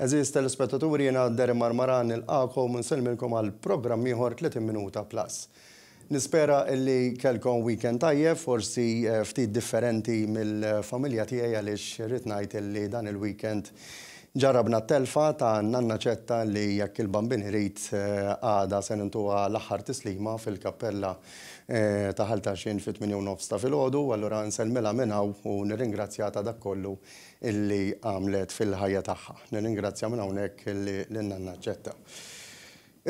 Eżist telespettaturi jena Deri Marmaran il-qakom nselmilkom għal programm ieħor 30 minuta plus. Nispera illi kelkom weekend tajjeb, forsi eh, ftit differenti mill-familja tiegħi għaliex rrid illi dan il-weekend ġarabna telfa ta' nanna ċetta li jekk il-bambin rrit eh, għada sen intuwa l aħħar tislima fil-kappella eh, ta' ħaltaxin fit minju nofs ta' fil-ħodu, għallura nselmela minnaw u nir-ingrazzjata dak kollu illi għamlet fil-ħajja tagħha. Nirringrazzja minn hawnhekk l-nanna Irrid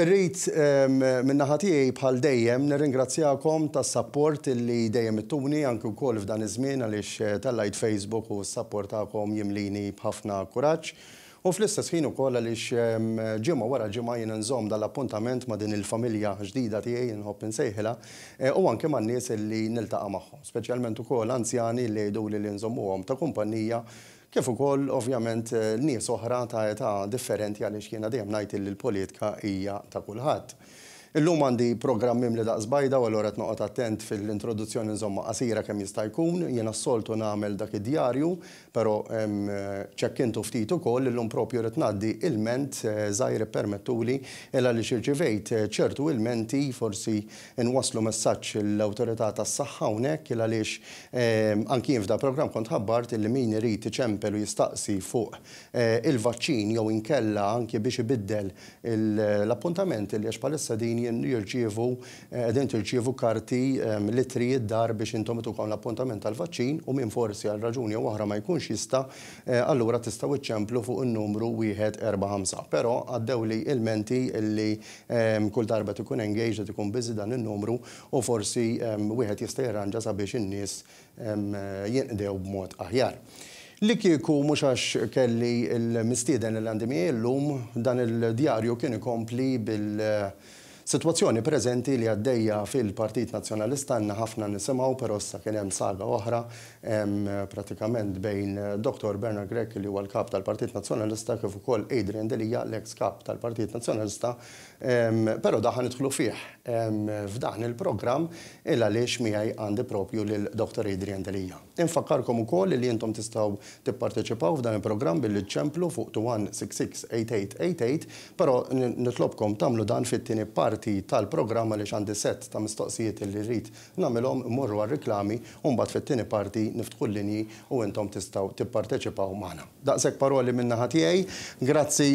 Irrit ehm, minnaħa tiegħi bħal dejjem nirringrazzjakom tas support illi dejjem ittuni anke wkoll f'dan iż-żmien għaliex eh, tellajt Facebook u s-sapport jimlini b'ħafna kuraġġ. U fl-istess ħin ukoll għaliex ehm, ġimgħa wara ġimgħa jien nżomm dal-appuntament ma' din il-familja ġdida tiegħi nħobb insejħilha eh, u anke man nies illi niltaqa' magħhom, speċjalment ukoll anzjani li jgħidu li nżommuhom ta' kumpanija kif ukoll ovvjament eh, nies oħra ta' età differenti għaliex kiena dejjem ngħid li l-politika hija ta' kulħadd. Illum għandi programm mim li daqsbajda u għallura t-noqot attent fil-introduzzjoni nżomma qasira kemm jista' jkun, jena s-soltu namel dak id-djarju, pero ċekkintu ftit ukoll illum propju rrit naddi il-ment eh, permettuli illa li xirċivejt eh, ċertu il-menti forsi nwaslu messaċ l awtorità tas-saħħa hawnhekk illa lix anki f'da programm kont ħabbart illi min irid iċempel u jistaqsi fuq eh, il-vaċċin jew inkella anki biex ibiddel l-appuntament li għax palissa din jien jirċievu edin eh, tirċievu karti eh, li trid dar biex intom tukaw l-appuntament tal-vaċċin u minn forsi għal raġuni u oħra ma jkunx jista' eh, allura tista' iċċemplu fuq in-numru wieħed 4. 5 Però għaddew li ilmenti li ehm, kull darba tkun engaged ikun bizzi dan in-numru u forsi ehm, wieħed jista' jirranġa sabiex in-nies ehm, jinqdew b'mod aħjar. Li kieku mux għax kelli il-mistieden l-għandimie l-lum dan il-djarju kien ikompli bil- Situazzjoni preżenti li għaddejja fil-Partit Nazzjonalista għandna ħafna nisimgħu però sa kien hemm saga oħra pratikament bejn eh, Dr. Bernard Grek li huwa l-kap tal-Partit Nazzjonalista kif ukoll Adrian Delija l-ex-kap tal-Partit Nazzjonalista, però daħan idħlu fih f'daħn il-programm il għaliex miegħi għandi propju lil Dr. Adrian Delija. Infakkarkom ukoll li intom tistgħu tipparteċipaw f'dan il-programm billi ċemplu fuq 216 però nitlobkom tagħmlu dan fit-tieni parti tal-programm għaliex għandi set ta' mistoqsijiet li rrid nagħmilhom morru għal-riklami u mbagħad fit-tieni parti niftħu l-linji u intom tistaw tipparteċipaw maħna. Daqsek paroli minna ħatijaj, grazzi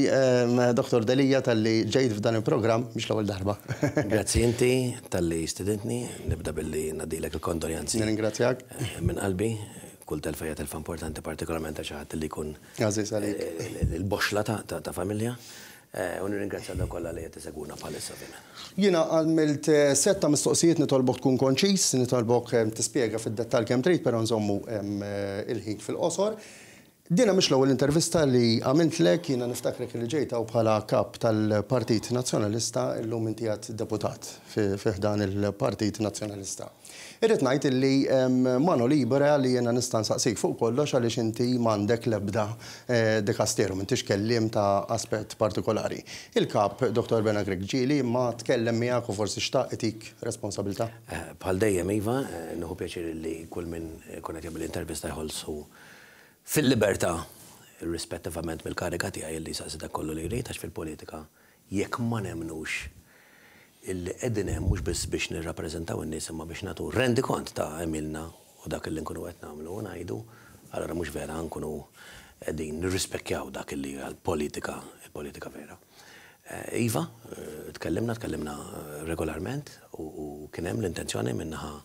Dr. Delija tal-li ġejt f'dan il-program, biex l-ewwel darba. Grazzi inti tal-li studentni, nibda billi nadilek il-kondoljanzi. Ningrazzjak. Minn qalbi, kull telfajja telfa importanti partikolarment għaxħat li kun il-boxla ta' familja. Eh, u nirringrazzja dan kollha li qed iseguna bħalissa fina. Jiena għamilt eh, setta mistoqsijiet nitolbok tkun konċis, nitolbok eh, tispjega fid dettal kemm trid, però nżommu ehm, il-ħin fil-qosor. Dina mish l intervista li għamilt lek jiena niftakrek li ġejta u bħala kap tal-Partit Nazzjonalista illum inti għat deputat fiħdan il-Partit Nazzjonalista. Irrid ngħid li mano libera li jiena nistan saqsik fuq kollox għaliex inti mandek l-ebda eh, dikasteru m'intix kellim ta' aspett partikolari. Il-kap Dr. Benagrek Ġili ma tkellem miegħek u forsi xtaq etik responsabilità. Eh, bħal dejjem iva, eh, nħu pjaċir li kull min kunet jagħmel intervista jħolsu Fil-libertà, rispettivament mill kariga tiegħi li saqsida kollu li jrid fil-politika, jekk ma nemnux illi qegħdin hemm mhux biss biex nirrappreżentaw in-nies imma biex nagħtu rendi kont ta' għemilna u dak li nkunu qed nagħmlu u ngħidu, allura mhux vera nkunu qegħdin nirrispekkjaw dak li għal-politika, il-politika vera. Eh, iva, eh, tkellimna, tkellimna eh, regolarment u kien hemm l-intenzjoni minnaħa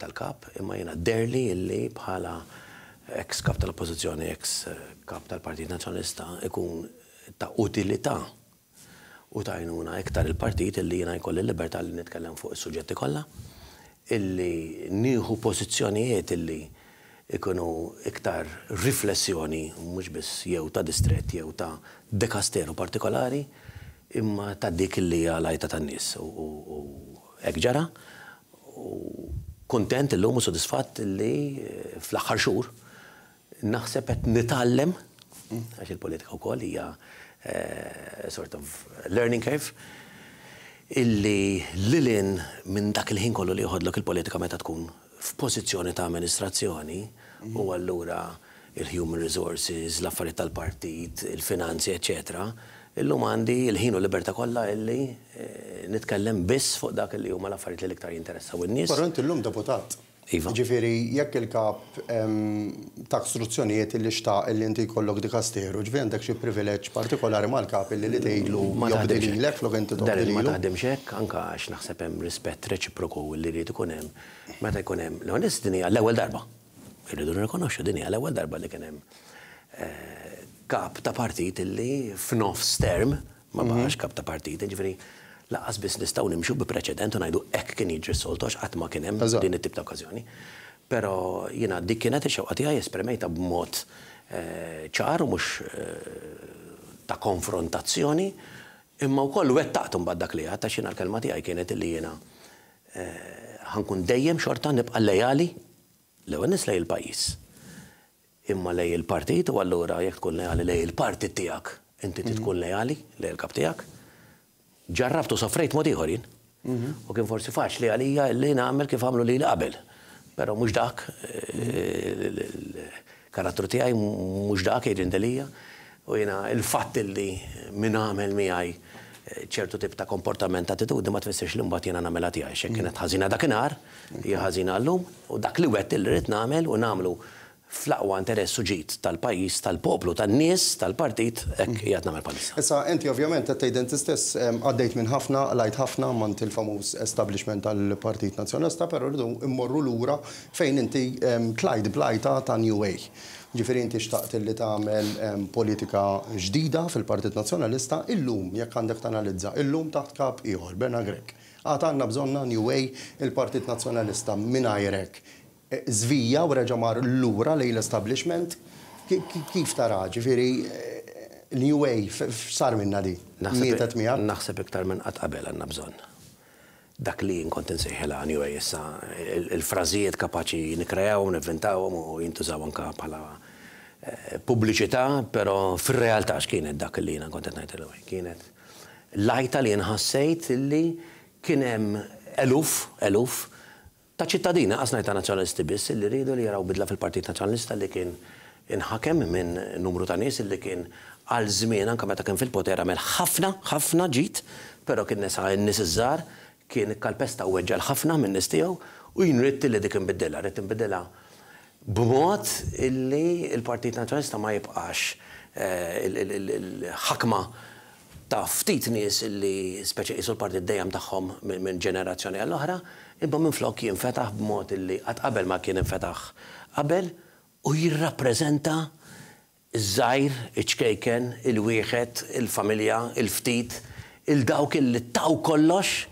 tal-kap imma jiena derli illi bħala ex kap tal-oppozizjoni, ex eh, kap tal-Partit Nazjonista, ikun ta' utilità u ta' jnuna iktar il-partit illi jina jkolli l-libertà li nitkellem fuq is-suġġetti kollha, illi nieħu pozizjonijiet illi ikunu iktar riflessjoni mhux biss jew ta' distret jew ta' dekasteru partikolari imma ta' dik illi għalajta tan-nies u ekġara, u kontent l-lumu sodisfatt li eh, fl-aħħar xhur naħseb qed nitgħallem għax il-politika wkoll hija eh, sort of learning curve illi lilin minn dak il-ħin kollu li joħodlok il-politika meta tkun f'pożizzjoni ta' amministrazzjoni u allura il-human resources, l-affarijiet tal-partit, il-finanzi, eccetera. Illum għandi il-ħin u l-liberta kollha illi eh, nitkellem biss fuq dak li huma l-affarijiet li l-iktar jinteressaw in-nies. Però illum deputat. Iva. Ġifiri, jekk il-kap ta' istruzzjonijiet li xtaq li inti kollok kastiru, ġifiri għandek xie privileġ partikolari mal kap li li tejlu jobdililek flok inti tobdililu. Ma taħdem xek, anka għax naħseb hemm rispett reċiproku li li Ma' meta kunem, l għonis dini għal ewel darba. Irridu nirkonoxxu dini l-ewel darba li kunem. Eh, kap ta' partit li f'nofs term, ma mhm. bħax kap ta' partit, ġifiri Laqas biss nistgħu nimxu bi preċedent u ngħidu hekk kien jiġri soltox qatt ma kien hemm din it-tip ta' okkażjoni. Però jiena dik kienet ix-xewqa tiegħi esprimejta b'mod eh, ċar u mhux eh, ta' konfrontazzjoni imma wkoll wettaqtum bad dak li għad ta' xina l-kelma tiegħi kienet li jiena eh, ħankun dejjem xorta nibqa' lejali l-ewwel lej il-pajjiż imma lej il-partit u allura jekk tkun lejali lej il-partit tiegħek, inti mhm. tkun lejali lej il-kap tiegħek ġarrabtu soffrejt mod ieħorin. U kien forsi li għalija li namel kif għamlu li qabel. Però mhux dak karattru tiegħi mhux dak jidindelija u jiena il-fatt li min għamel għaj eh, ċertu tip ta' komportament ta' titudi ma t-fessiex li mbagħad jiena nagħmilha tiegħi xejn kienet ħażina dakinhar, jħazina ħażina llum u dak li wet il-rit nagħmel u nagħmlu fl-aqwa interessu ġit tal-pajis, tal-poplu, tan-nies, tal-partit, ek jgħat namel palissa Issa, enti ovvjament, għed tgħid stess għaddejt minn ħafna, lajt ħafna mant il-famuż establishment tal-Partit Nazjonalista, però rridu immorru lura fejn inti Clyde Blajta ta' New Way. Ġifieri inti xtaqt li tagħmel politika ġdida fil-Partit Nazzjonalista illum jekk għandek tanalizza, illum taħt kap ieħor, Berna Grek. Għatanna bżonna New Way il-Partit Nazzjonalista minn ajrek zvija u reġa' mar lura li l-establishment, kif tara ġifieri eh, New Wave sar minna di? Naħseb iktar minn qatt qabel għandna bżonn. Dak li nkont insejħela New Wave issa il frazijiet kapaċi nikrew, nivvintawhom u jintużaw anka pa'la eh, pubbliċità, però fir-realtà x'kienet dak li jiena kont qed ngħid kienet lajta li nħassejt li kien hemm eluf, eluf ta' ċittadina, għasna ta' nazjonalisti biss, li rridu li jaraw bidla fil-Partit Nazjonalista li kien inħakem minn numru ta' nies li kien għal żmien anka meta kien fil-poter għamel ħafna, ħafna ġit, però kien nisa n-nies iż-żar kien kalpesta u weġġal ħafna minn nis tiegħu u jien li dik inbiddela, Rid inbiddela b'mod illi il-Partit Nazjonalista ma jibqax eh, il-ħakma ta' ftit nies illi speċi qisu l-partit dejjem tagħhom minn ġenerazzjoni għall-oħra, imma minn flok jinfetaħ b'mod illi għat qabel ma kien infetaħ qabel u jirrappreżenta iż-żajr, iċkejken, il-wieħed, il-familja, il-ftit, il-dawk illi taw kollox,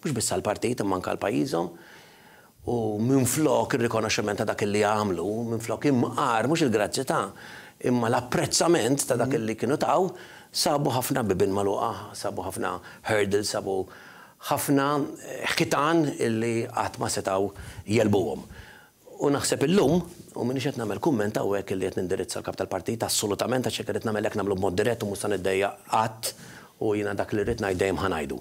mhux biss għal-partit imma anke għal-pajjiżhom, u minn flok ir-rikonoxximent ta' dak illi għamlu, minn flok imqar mhux il-grazzità, imma l-apprezzament ta' dak mhm. illi kienu taw, sabu ħafna bibin maluqa, sabu ħafna hurdles, sabu ħafna ħkitan illi għatma setaw jelbuhom. U naħseb illum, u minni xet namel kumment għek illi għet nindirizza l-kap tal-partit, assolutament għaxek li namel għek namlu mod dirett u mustan id-dejja għat u jina dak li id najdejem ħanajdu.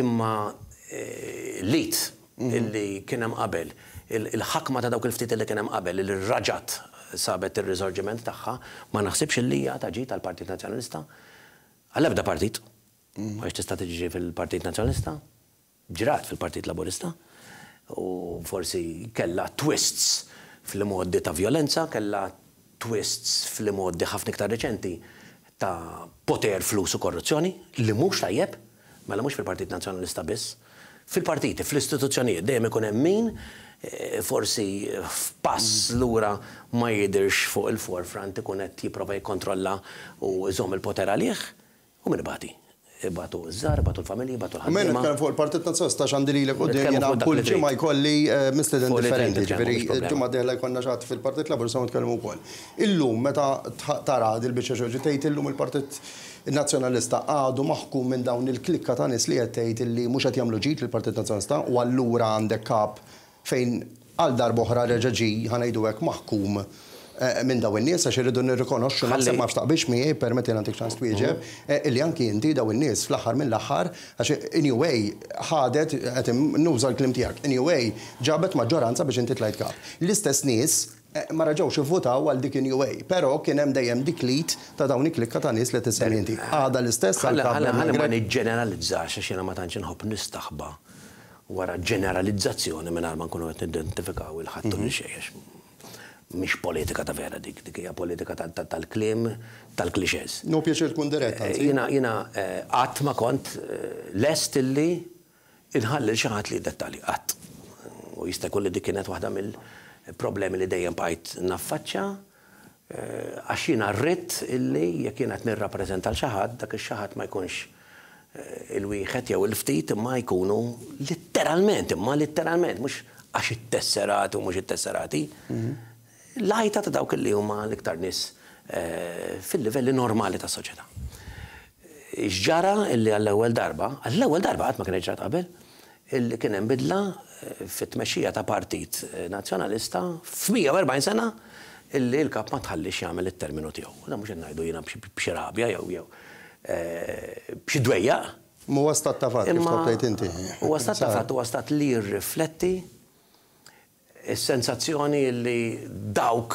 Imma eh, lit mm. illi kienem qabel, il-ħakma ta' dawk il-ftit illi kienem qabel, il-raġat sabet il-rizorġiment taħħa, ma naħsibx illi għat ġi tal-Partit Nazjonalista, għal ebda partit, mm. għax tista' tiġi fil partijt Nazjonalista, Ġirat fil-Partit Laburista u forsi kella twists fil-modi ta' violenza, kella twists fil-modi ħafna iktar reċenti ta' poter flus u korruzzjoni li mhux tajjeb, mela mhux fil-Partit Nazzjonalista biss. Fil-partiti, fl-istituzzjonijiet dejjem ikun hemm min eh, forsi f'pass lura ma jidirx fuq il-forefront ikun qed jipprova jikkontrolla u jżomm il-poter għalih u minn batu żar, batu l-familji, batu l-ħamilja. Mena tkellem fuq il-Partit Nazzjonalist ta' li u dejjem kull ġimgħa jkolli eh, misleden differenti, ġifieri ġimgħa dieħla jkollna xagħat fil-Partit Labur sa nitkellmu wkoll. Illum meta tara dil-biċċa xogħol tgħid illum il-Partit Nazzjonalista nazjonalista għadu maħku minn dawn il-klikka ta' nis li tgħid li mhux qed jamlu ġit lill partit Nazjonalista u għallura għandek kap fejn għal darboħra reġaġi ħanajdu għek maħkum Eh, minn daw in-nies għax irridu nirrikonoxxu naħseb ma xtaqbix miegħi permetti għandik ċans twieġeb mm-hmm. eh, illi anki inti daw in-nies fl-aħħar mill-aħħar għax anyway ħadet qed nuża l-klim tiegħek anyway ġabet maġġoranza biex inti tlajt kap. L-istess nies eh, ma raġawx votaw għal dik anyway, però kien hemm dejjem dik lit ta' dawn iklikka ta' nies li tisem inti. Għada l-istess Ħalla ma niġġeneralizzax għax jiena ma tantx inħobb nistaħba wara ġeneralizzazzjoni minn ma nkunu qed nidentifikaw il-ħadd mhm. xejn mish politika ta' vera dik, dik hija politika tal-klim, tal-klixez. No pjaċir tkun diretta. Eh, jina jina għat eh, ma kont eh, lest illi inħalli xi ħadd li dettali għat. U jista' jkolli dik kienet waħda mill-problemi li dejjem bajt naffaċċa għax jina rrit illi jekk jien qed nirrappreżenta l xaħat dak ix-xaħat ma jkunx il-wieħed jew il-ftit imma jkunu litteralment, imma litteralment, mhux għax it-tesserati u mhux it-tesserati. Mhm lajta ta' dawk li huma l-iktar nis eh, fil-livelli normali ta' soċjetà. Ġara illi għall-ewwel darba, għall-ewwel darba qatt ma kien ġrat qabel, illi kien hemm bidla eh, fit-tmexxija ta' Partit Nazzjonalista f-140 sena illi l-kap ma tħallix jagħmel it-terminu tiegħu. Da mhux ngħidu jiena b'xi rabja jew jew eh, b'xi dwejja. Mu wastat ta' fatt, kif inti. Huwa stat ta' fatt, huwa stat li jirrifletti is-sensazzjoni li dawk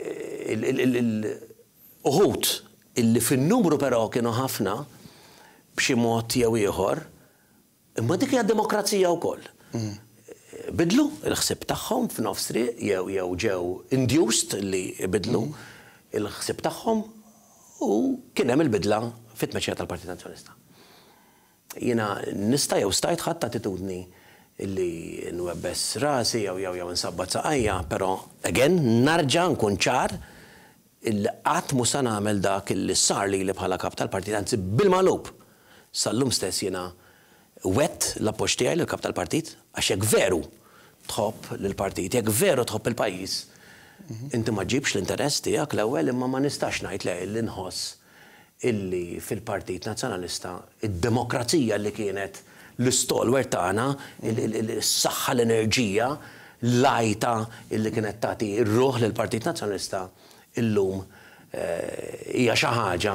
il-uħut illi fin-numru però kienu ħafna b'xi mod jew ieħor, imma dik hija demokrazija wkoll. Mm. Bidlu il-ħsib tagħhom f'nofsri jew jew ġew induced li bidlu mm. il-ħsib tagħhom u kien hemm il-bidla fit-tmexxija tal-Partit Nazzjonista. Jiena nista' jew stajt ħadd attitudni illi nwebbes rasi jew jew jew nsabba saqajja, però again narġa' nkun ċar il-qatt mu sa nagħmel dak illi sar li li bħala kap tal-partit anzi bil-magħlub sal-lum stess jiena wet l-appoġġ tiegħi lil kap tal-partit għax hekk veru tħobb lill-partit, jekk veru tħobb il-pajjiż. Inti ma ġibx l-interess tiegħek l-ewwel imma ma nistax ngħid le li nħoss illi fil-Partit Nazzjonalista id-demokrazija li kienet l-istolwer tagħna, s-saħħa l-enerġija, l-lajta illi kienet tagħti r-ruħ lill partit Nazzjonista illum eh, hija xi ħaġa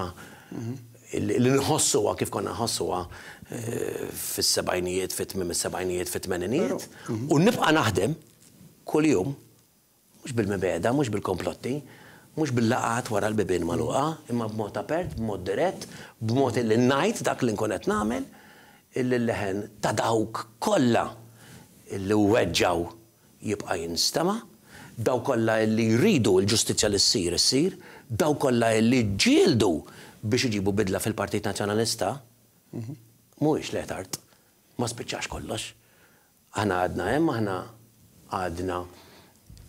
li nħossuha kif konna nħossuha eh, fis sebajnijiet fit-tmim is sebajnijiet fit-tmeninijiet mhm. u nibqa' naħdem kuljum mhux bil-mibeda, mhux bil-komplotti, mux bil-laqat wara l-bibin maluqa, imma b'mod apert, b'mod dirett, b'mod il-najt dak li qed nagħmel il-leħen ta' dawk kolla li weġġaw jibqa' jinstema, daw kolla li jridu l-ġustizja li ssir issir, daw kolla li ġildu biex iġibu bidla fil-Partit Nazjonalista, mhuwiex leħtart, ma spiċċax kollox. Aħna għadna hemm aħna għadna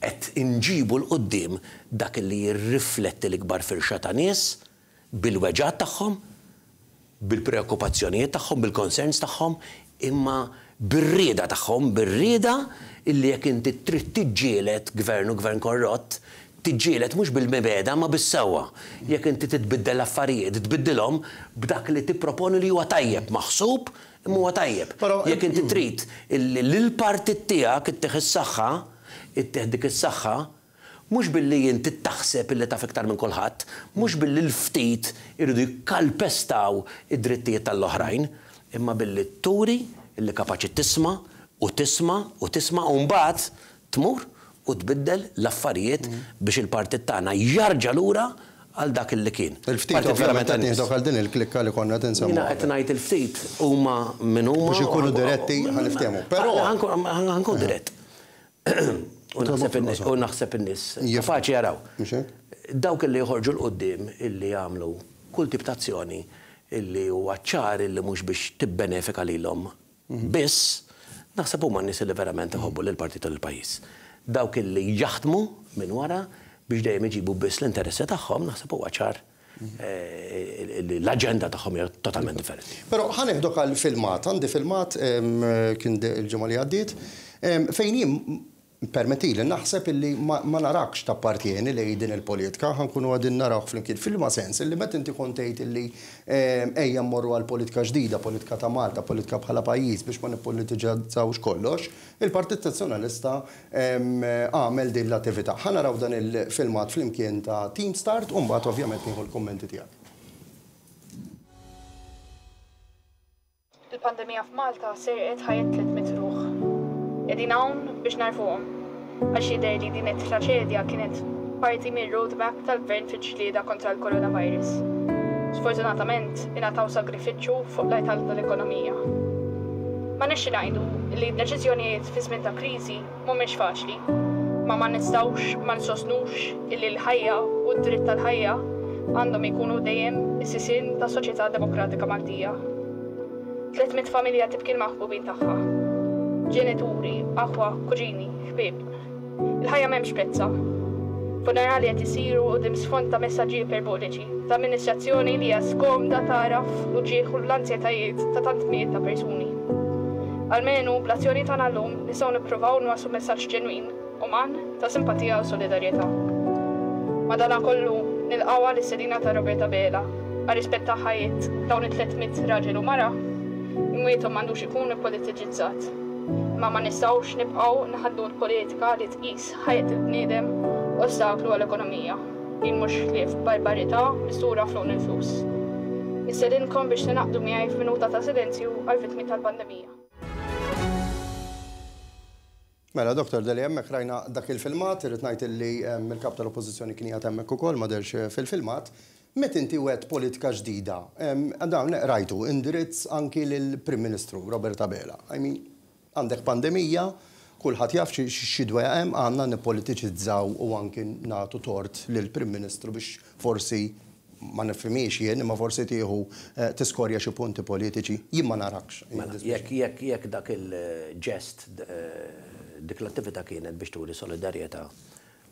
qed inġibu l-qoddim dak li jirrifletti l-ikbar firxa ta' nies bil-weġat tagħhom bil-preokkupazzjonijiet tagħhom, bil-concerns tagħhom, imma bir-rieda tagħhom, bir-rieda illi jekk inti trid tiġġielet gvern u gvern korrott, tiġielet mhux bil-mebeda ma bis-sewwa. Jekk inti titbiddel affarijiet, tbiddilhom b'dak li tipproponi li huwa tajjeb maħsub, imma huwa tajjeb. Jekk inti mm. trid lill partit tiegħek ittieħ is-saħħa, ittieħ dik is-saħħa Mux billi jinti taħseb illi taf iktar minn kolħat, mux billi l-ftit irridu jkalpestaw id-drittijiet tal-oħrajn, imma billi turi illi kapaċi tisma u tisma u tisma u mbagħad tmur u tbiddel l-affarijiet biex il-partit tagħna jarġa' lura għal dak il-li kien. Il-ftit verament għan jizdok għal din il-klikka li konna tinsamu. Jina għet najt il-ftit u ma minn u ma. Biex ikunu diretti għan Għankun eh. dirett. U naħseb in-nies. Faċi jaraw. Dawk illi jħorġu l-qoddim illi jagħmlu kull tip ta' azzjoni illi u ċar illi mhux biex tibbenefika lilhom. Mhm. Biss naħseb huma nies li verament mhm. ħobbu l partit tal-pajjiż. Dawk illi jaħdmu minn wara biex dejjem iġibu biss l-interessi tagħhom naħseb huwa għacċar mhm. eh, l-agenda taħħom hija totalment differenti. Però ħaneħdok għal filmat, għandi filmat kien il-ġimgħa li għaddiet permetti li naħseb illi ma narakx ta' partijeni li din il-politika, ħankunu għadin naraw flimkien fil-ma sens, illi met inti kontejt illi ehm, ejja morru għal politika ġdida, politika ta' Malta, politika bħala pajis biex ma nipolitiġazzawx kollox, il-Partit Nazzjonalista ehm, għamel din l-attività. naraw dan il-filmat flimkien ta' Team Start, un bat ovvjament nieħu l-kommenti tiegħek. Il-pandemija f'Malta serqet ħajet 300 ruħ Edin hawn biex narfuhom. Għax jidher li din it-traċedja kienet parti minn roadmap tal-gvern fiċ-ġlieda kontra l-coronavirus. Sfortunatament, ingħataw sagrifiċċju fuq l-ajtal tal-ekonomija. Ma nixxi ngħidu li d-deċiżjonijiet fi żmien ta' kriżi mhumiex faċli, ma ma nistawx ma nsosnux illi l-ħajja u d-dritt tal-ħajja għandhom ikunu dejjem is-sisin ta' soċjetà demokratika Maltija. 300 familja tibkien maħbubin tagħha ġenituri, aħwa, kuġini, ħbib. Il-ħajja memx prezza. Funerali għet jisiru u dim sfond ta' messagġi iperboliċi, ta' amministrazzjoni li jaskom da taraf u ġieħu l-ansjetajiet ta' tant miet ta' persuni. Almenu, blazzjoni ta' nallum nisaw niprofaw nwasu messaġġ ġenwin, uman ta' simpatija u solidarieta. Madana kollu nil-qawa li sedina ta' Roberta Bela, għal-rispetta ħajiet dawn it-300 raġel u mara, mandu xikun ikun politiġizzat ma ma nistawx nibqaw nħaddu l-politika li tqis ħajt il-bniedem ostaklu għall-ekonomija. Din mhux li f'barbarità mistura il l-influs. Nissedinkom biex ninaqdu f minuta ta' silenzju għal vitmi tal-pandemija. Mela, doktor, deli jemmek rajna dak il-filmat, irrit najt li eh, il-kap tal-oppozizjoni kien jgħat jemmek u kol, maderx eh, fil-filmat, met inti għet politika ġdida. Għadam, rajtu, indirizz anki l-Prim Ministru, Robert Abela. I mean, għandek pandemija, kullħat jaf xidwa jgħem għanna nipolitiċizzaw u anki natu tort lill-Prim Ministru biex forsi ma nifimiex jien, ma forsi tieħu eh, tiskorja xi punti politiċi, jien ma narakx. Mela, jekk jekk jekk dak il-ġest eh, dik l-attività kienet biex turi solidarieta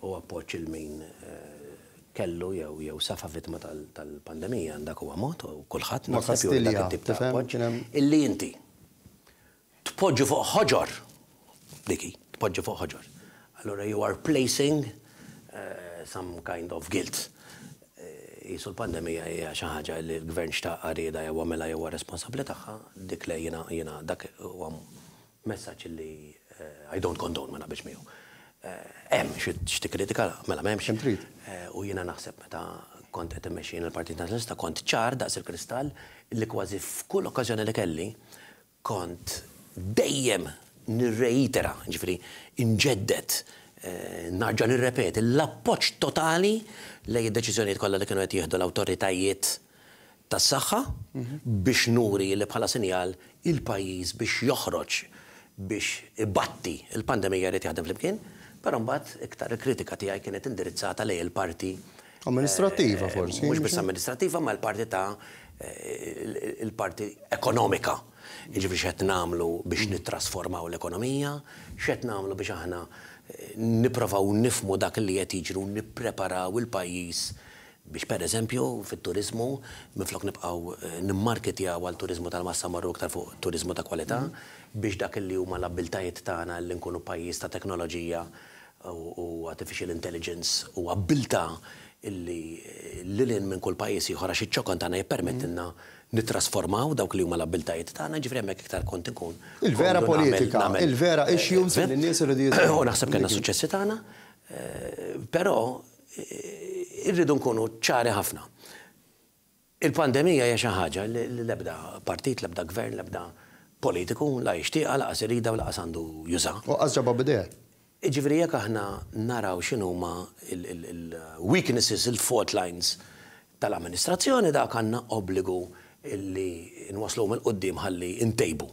u appoġġ il-min eh, kellu jew jew safa vittma tal-pandemija għandak huwa mod u kulħadd ma tip ta' appoġġ illi inti tpoġġu fuq ħoġor. Diki, tpoġġu fuq ħoġor. Allora you are placing uh, some kind of guilt. Eh, jisu l-pandemija hija xi ħaġa li l-gvern xtaq rieda jew għamilha jew responsabbli tagħha, dik le jiena jiena dak huwa messaġġ li eh, I don't condone mela biex miegħu. Hemm xi kritika mela m'hemmx. U jiena naħseb meta kont qed immexxin il-Partit Nazzjonalista kont ċar daqs il-kristall li kważi f'kull okkażjoni li kelli kont dejjem nirreitera, ġifri, inġeddet, eh, narġa nirrepet l-appoċ totali lej id-deċizjoniet kollha li kienu qed jieħdu l-awtoritajiet tas-saħħa biex nuri li bħala sinjal il-pajjiż biex joħroġ biex ibatti il-pandemija li jaħdem flimkien, però mbagħad iktar kritika tiegħi kienet indirizzata lej il-parti eh, Amministrativa forsi. Mhux biss amministrativa, ma l-parti ta' eh, il-parti ekonomika. Ġifri xet namlu biex nittrasformaw l-ekonomija, xet namlu biex aħna eh, niprofaw nifmu dak li qed jiġru, nippreparaw il pajis biex per eżempju fit-turizmu minflok nibqgħu eh, nimmarketjaw għal turizmu tal-massa marru ktar fuq turizmu ta' kwalità mm-hmm. biex dak li huma l-abbiltajiet tagħna li nkunu pajjiż ta' teknoloġija u artificial intelligence u abilta illi eh, l-lin minn kull pajis jħora xie ċokon tana jippermettinna mm. Mm-hmm nitrasformaw dawk li huma l-abbiltajiet tagħna ġifri hemmhekk iktar kont ikun. Il-vera politika, il-vera eh, issues eh, li in nies irid U naħseb kellna suċċessi tagħna, eh, però irridu nkunu ċari ħafna. Il-pandemija hija xi ħaġa li l-ebda partit, l'ebda gvern, l'ebda politiku la jixtieqa laqas irida u laqas għandu juża. U ġabba bideh. Ġifri jekk aħna naraw x'inhuma il-weaknesses, il-fault lines tal-amministrazzjoni dak għandna obbligu illi nwaslu minn qoddim ħalli intejbu.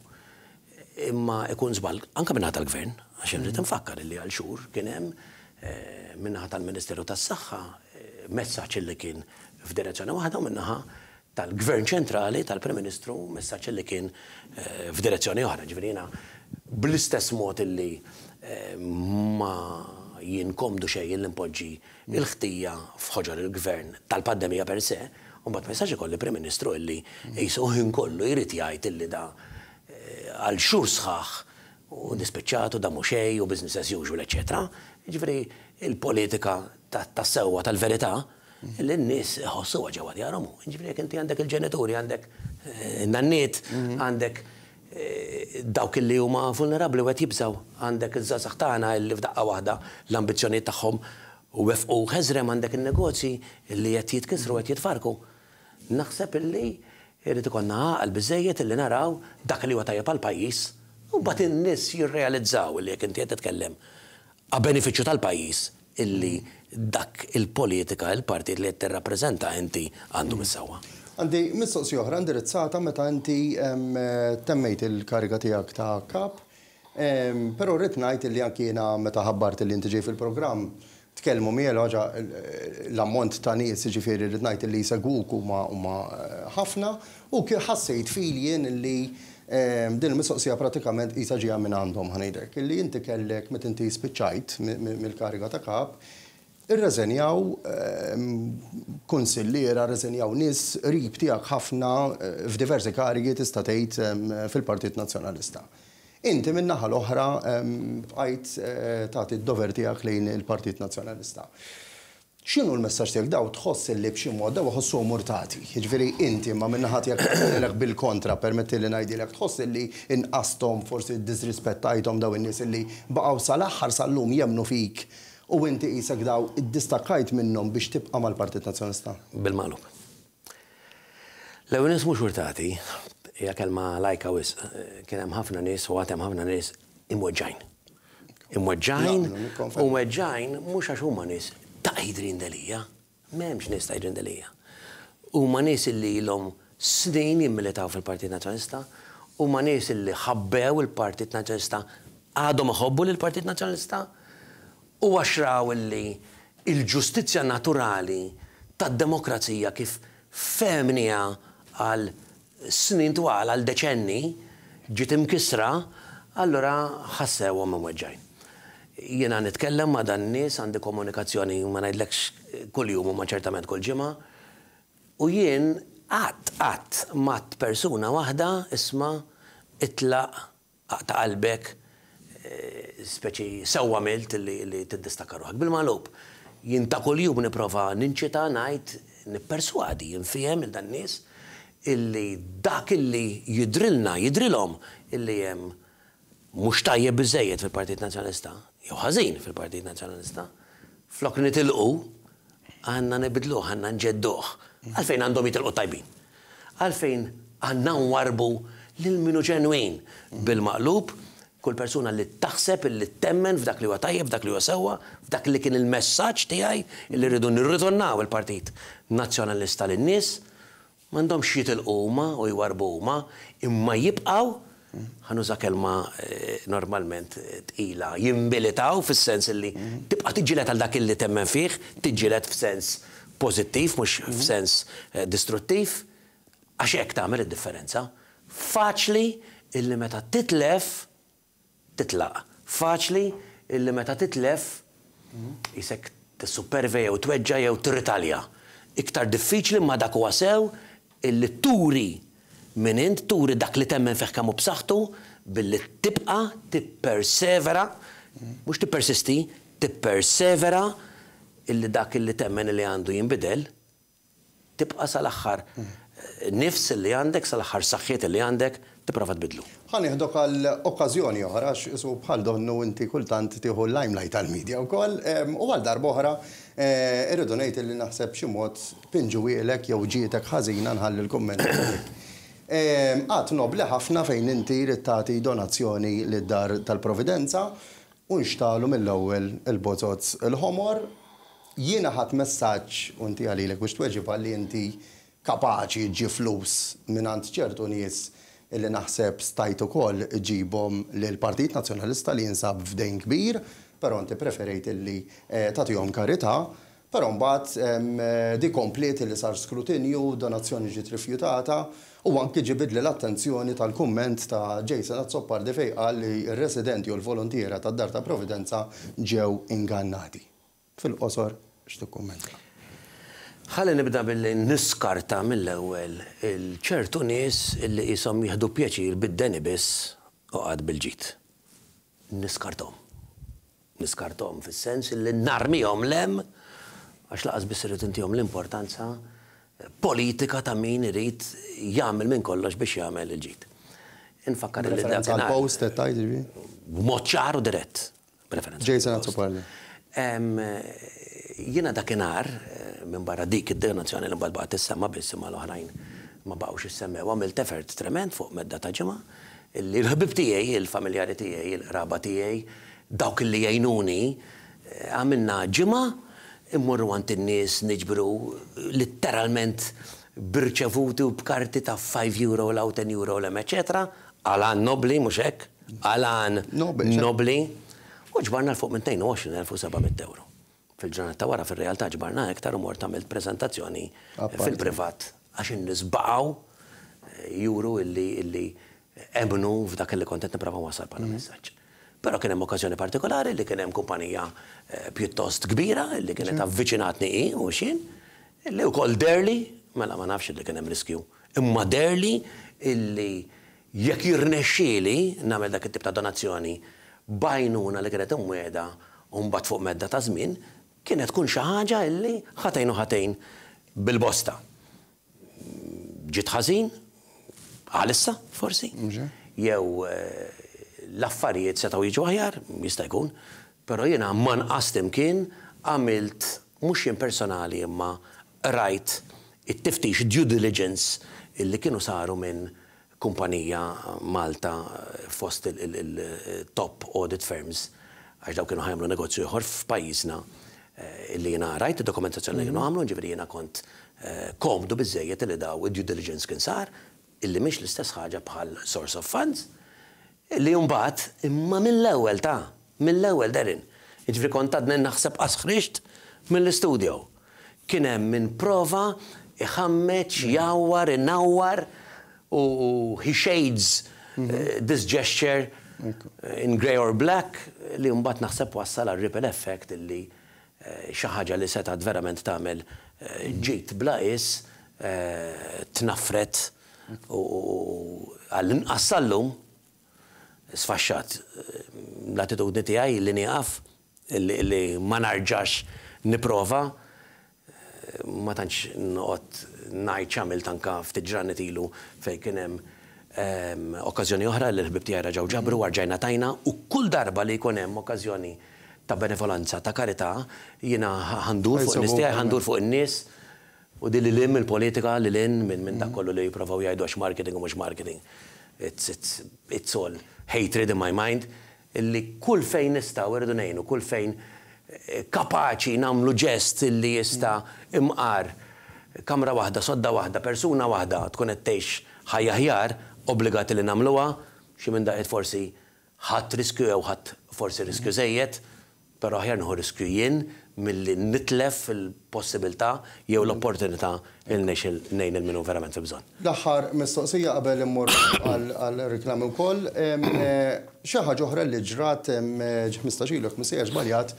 Imma ikun zbal, anka minna tal-gvern, għaxin rrit mm. nfakkar illi għal-xur kienem eh, minna tal-Ministeru tas saħħa eh, messaċ illi kien f'direzzjoni waħda u minnaħa tal-Gvern ċentrali, tal-Prim Ministru, messaċ li kien eh, f'direzzjoni oħra, ġivirina, bl-istess mod li ma jinkomdu xej l-impoġġi il-ħtija fħoġor il-Gvern tal-pandemija per se, Un ma messaġi kolli Prim Ministru illi jisuħin kollu jrid jgħid illi da eh, għal xhur sħaħ u nispeċċatu da muxej u business as usual, eccetera. Ġifri il-politika tas-sewwa tal-verità n nis ħossu ġewwa djarhom. Ġifri jekk inti għandek il-ġenituri, għandek eh, nannit, mhm. għandek eh, dawk illi huma vulnerabli u jibżaw għandek iż-żasaħ tagħna illi f'daqqa waħda l-ambizzjonijiet tagħhom u wefqu ħezrem għandek il-negozji li qed jitkisru qed jitfarku naħseb illi irrid ikonna għal biżejjed illi naraw dak li huwa pal-pajis. pajjiż. U bat in-nies jirrealizzaw li jekk inti qed titkellem a benefiċċju tal-pajjiż illi dak il-politika, il-partit li qed tirrappreżenta inti għandu missawa. Għandi mistoqsi oħra indirizzata meta inti temmejt il-kariga tiegħek ta' kap, però rrid ngħid li anki jiena meta ħabbart li inti ġej fil-programm tkellmu miel ħaġa l-ammont ta' nies ġifieri rid ngħid li jsegwuk huma huma eh, ħafna u kien ħassejt filjen li eh, din il mistoqsija pratikament isa ġija minn għandhom ħanejdek. Illi inti kellek meta inti spiċċajt mill-kariga ta' kap, irreżenjaw eh, konsilliera, rreżenjaw nis rib tiegħek ħafna f'diversi karigi tista' tgħid fil-Partit Nazzjonalista. Inti minn naħa l-oħra bqajt eh, tagħti d-dover tiegħek lejn il-Partit Nazzjonalista. X'inhu l-messaġġ tijak daw tħoss li b'xi mod daw ħossu murtati. Jiġifieri inti ma minn l tiegħek bil-kontra permetti li ngħidilek tħoss li inqastom forsi disrispettajtom daw in-nies li baqgħu sal-aħħar sal-lum jemnu fik u inti jisak daw id-distakajt minnhom biex tibqa' mal-Partit Nazzjonalista? Bil-magħluq. L-ewwel nies mhux hija kelma lajka wis, kien hemm ħafna nies u għatem ħafna nies imweġġajn. Imweġġajn, u mweġajn mhux għax huma nies ta' jidrin dalija, m'hemmx nies ta' jidrin dalija. Huma nies illi ilhom snin jimmilitaw fil-Partit Nazzjonista, huma nies illi ħabbew il-Partit Nazzjonalista għadhom iħobbu lill-Partit Nazzjonista. u għaxraw illi il-ġustizzja naturali tad-demokrazija kif femnija għal snin twal għal deċenni ġiet imkisra, allura ħassew ma weġġajn. Jiena nitkellem ma dan nies għandi komunikazzjoni ma ngħidlekx kull jum u ma ċertament kull ġimgħa. U jien qatt qatt mat persuna waħda isma itla ta' qalbek eh, speċi sewwa milt li tiddistakka ruħak bil-malub. Jien ta' kull jum niprofa ninċita, ngħid, nipperswadi, jinfihem il-dan nies illi dak illi jidrilna, jidrilom, illi jem mux tajjeb bizzejiet fil-Partit Nazjonalista, jew ħażin fil-Partit Nazjonalista, flok nitilqu, għanna nibidlu, għanna nġedduħ. Għalfejn għandhom jitilqu tajbin. Għalfejn għanna nwarbu l-minu ġenwin bil-maqlub, kull persuna li taħseb, li temmen f'dak li huwa tajjeb, f'dak li huwa sewwa, f'dak li kien il-messaġġ tiegħi li rridu nirritornaw il-Partit Nazzjonalista lin-nies, mandom xiet il qoma u jwarbu imma jibqaw ħanuża kelma eh, normalment eh, tqila, jimbilitaw fis-sens li tibqa' tiġilet għal dak li temmen fih, tiġilet f'sens pożittiv, mhux mhm. f'sens eh, distruttiv, għax hekk tagħmel id-differenza. Faċli illi meta titlef titlaq. Faċli illi meta titlef jisek t-supervej jew tweġġa jew t Iktar diffiċli ma dak u għasew illi turi minn int turi dak li temmen fih kamu b'saħħtu billi tibqa tippersevera mhux tippersisti tippersevera illi dak illi temmen li għandu jinbidel tibqa sal-aħħar eh, nifs li għandek sal-aħħar saħħiet li għandek tipprova tbidlu. Ħan iħdok għal okkażjoni oħra x'isu bħal donnu inti kultant tieħu l-limelight tal-medja wkoll u għal darba oħra Eh, irridu ngħid li naħseb xi mod pinġu wielek jew ġietek ħażina nħalli l-kumment. Għad nobli ħafna fejn inti tagħti donazzjoni lid-dar tal-Providenza u nxtalu mill-ewwel il bozoz il-ħomor. Jiena ħadd messaġġ u inti għalilek biex tweġib li inti kapaċi ġi flus minant ċertu nies illi naħseb stajtu kol ġibom l-Partit Nazjonalista li jinsab f'dejn kbir pero inti preferejt illi eh, tagħtihom karità, però mbagħad eh, di kompleti li sar skrutinju, donazzjoni ġiet rifjutata, u anki ġibidli l-attenzjoni tal kumment ta' Jason Azzoppar di fejqa li r-residenti u l-volontiera tad dar ta' Providenza ġew ingannati. Fil-qosor, kumment. ħalli nibda billi niskarta mill-ewel il-ċertu nies illi jisom jihdu pjaċir bid-deni biss u għad bil-ġit. Niskartom niskartom fis-sens li narmihom lem għax laqas biss irrid intihom l-importanza eh, politika ta' min irrit jagħmel minn kollox biex jagħmel il ġit Infakkar li Preferenza għal post eh, tajdi B'mod ċar u dirett. Preferenza. Jason Azzoparli. da eh, dakinhar minn barra dik id-denozzjoni li mbagħad baqgħet issemma biss imma l-oħrajn ma baqgħux U għamil tefert trement fuq medda ta' ġimgħa illi l-ħbib tijaj, il-familjari tijaj, il raba tijaj, dawk li jajnuni eh, għamilna ġima immorru għant in-nies niġbru eh, literalment birċevuti u b'karti ta' 5 euro la' 10 euro la' etc. għalan nobli muxek, għalan nobli, u ġbarna l-fuq minn 22.700 euro. Fil-ġurnata wara fil-realtà ġbarna ektar u mort għamilt prezentazzjoni eh, fil-privat għax nisbaqaw juru illi emnu f'dak li kontent niprofa wasal bħala mhm. messaġġ. Però kien hemm okkażjoni partikolari li kien hemm kumpanija eh, pjuttost kbira li kienet avviċinatni i u xin, li wkoll derli, mela ma nafx li kien hemm riskju. Imma derli illi jekk jirnexxieli nagħmel dak it-tip ta' donazzjoni bajnuna li kienet imwieda u mbagħad fuq medda ta' żmien, kienet tkun xi ħaġa illi ħatejn u ħatejn bil-bosta. Ġiet ħażin, għalissa forsi, jew eh, l-affarijiet setaw jiġu aħjar, jista' jkun, però jiena man qastim kien għamilt mhux jien personali imma rajt it-tiftix due diligence illi kienu saru minn kumpanija Malta fost il-top audit firms għax daw kienu ħajmlu negozju ħor f'pajjiżna eh, illi jiena rajt id-dokumentazzjoni li kienu mm-hmm. għamlu, ġifieri jiena kont eh, komdu biżejjed li daw id-due diligence kien sar illi mhix l-istess ħaġa bħal source of funds li jumbat imma mill-ewel ta' mill-ewel darin. Iġvri jiġifieri kontadna naħseb asħriċt mill-studio. Kienem minn prova, iħammeċ, jawar, inawar u he shades mhm. eh, this gesture in grey or black li jumbat naħseb wassal ripple effect eh, li xaħġa li setad verament tamel eh, mhm. ġit blajis tnafret u għall-inqassallum sfasċat eh, l-attitudni tiegħi li nieqaf li ma narġax niprova eh, ma tantx noqgħod ngħid x'għamilt anke ftit ilu fejn kien hemm okkażjoni oħra li l-ħbib tiegħi raġaw ġabru warġajna tajna u kull darba li jkun hemm okkażjoni ta' benevolanza, ta' karità, jiena ħandur fuq n-nies tiegħi, ħandur fuq in-nies. U di li l-im il-politika li l-in minn min dak kollu li jiprofaw jgħidu għax marketing u mux marketing it's, it's, it's all hatred in my mind, illi kull fejn nistaw irridu nejnu, kull fejn eh, kapaċi namlu ġest illi jista imqar kamra wahda, sodda wahda, persuna wahda tkun qed tgħix ħajja ħjar obbligati li namluwa, xi minn daqqiet forsi ħadd riskju jew ħadd forsi riskju mhm. żejjed, pero ħjar nħu riskju jien mill-li nitlef il-possibilità jew l-opportunità il il nejn il-minu verament bżon. L-axħar mistoqsija qabel immur għal-reklam ukoll. Eh, Xaħġa ġoħra li ġrat 15 ilu 15 ġbaljat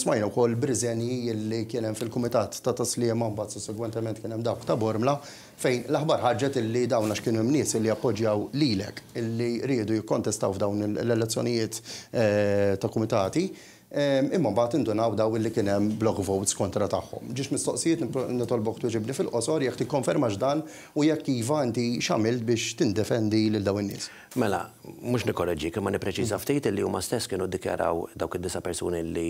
smajna wkoll Briżenji li kienem fil-kumitat ta' taslim su sussegwentament kienem dawk ta' Bormla fejn l-aħbar ħarġet illi dawn għax kienu mnies li appoġġjaw lilek li rridu jikkontestaw f'dawn l-elezzjonijiet eh, ta' kumitati. Imma mbagħad indunaw daw li kien hemm blog votes kontra tagħhom. Ġiex mistoqsijiet nitolbok tweġibni fil-qosor jekk tikkonfermax dan u jekk iva inti x'għamilt biex tindefendi lil dawn in-nies. Mela, mhux nikkoreġik imma nippreċiża ftit li huma stess kienu ddikjaraw dawk id-disa persuni li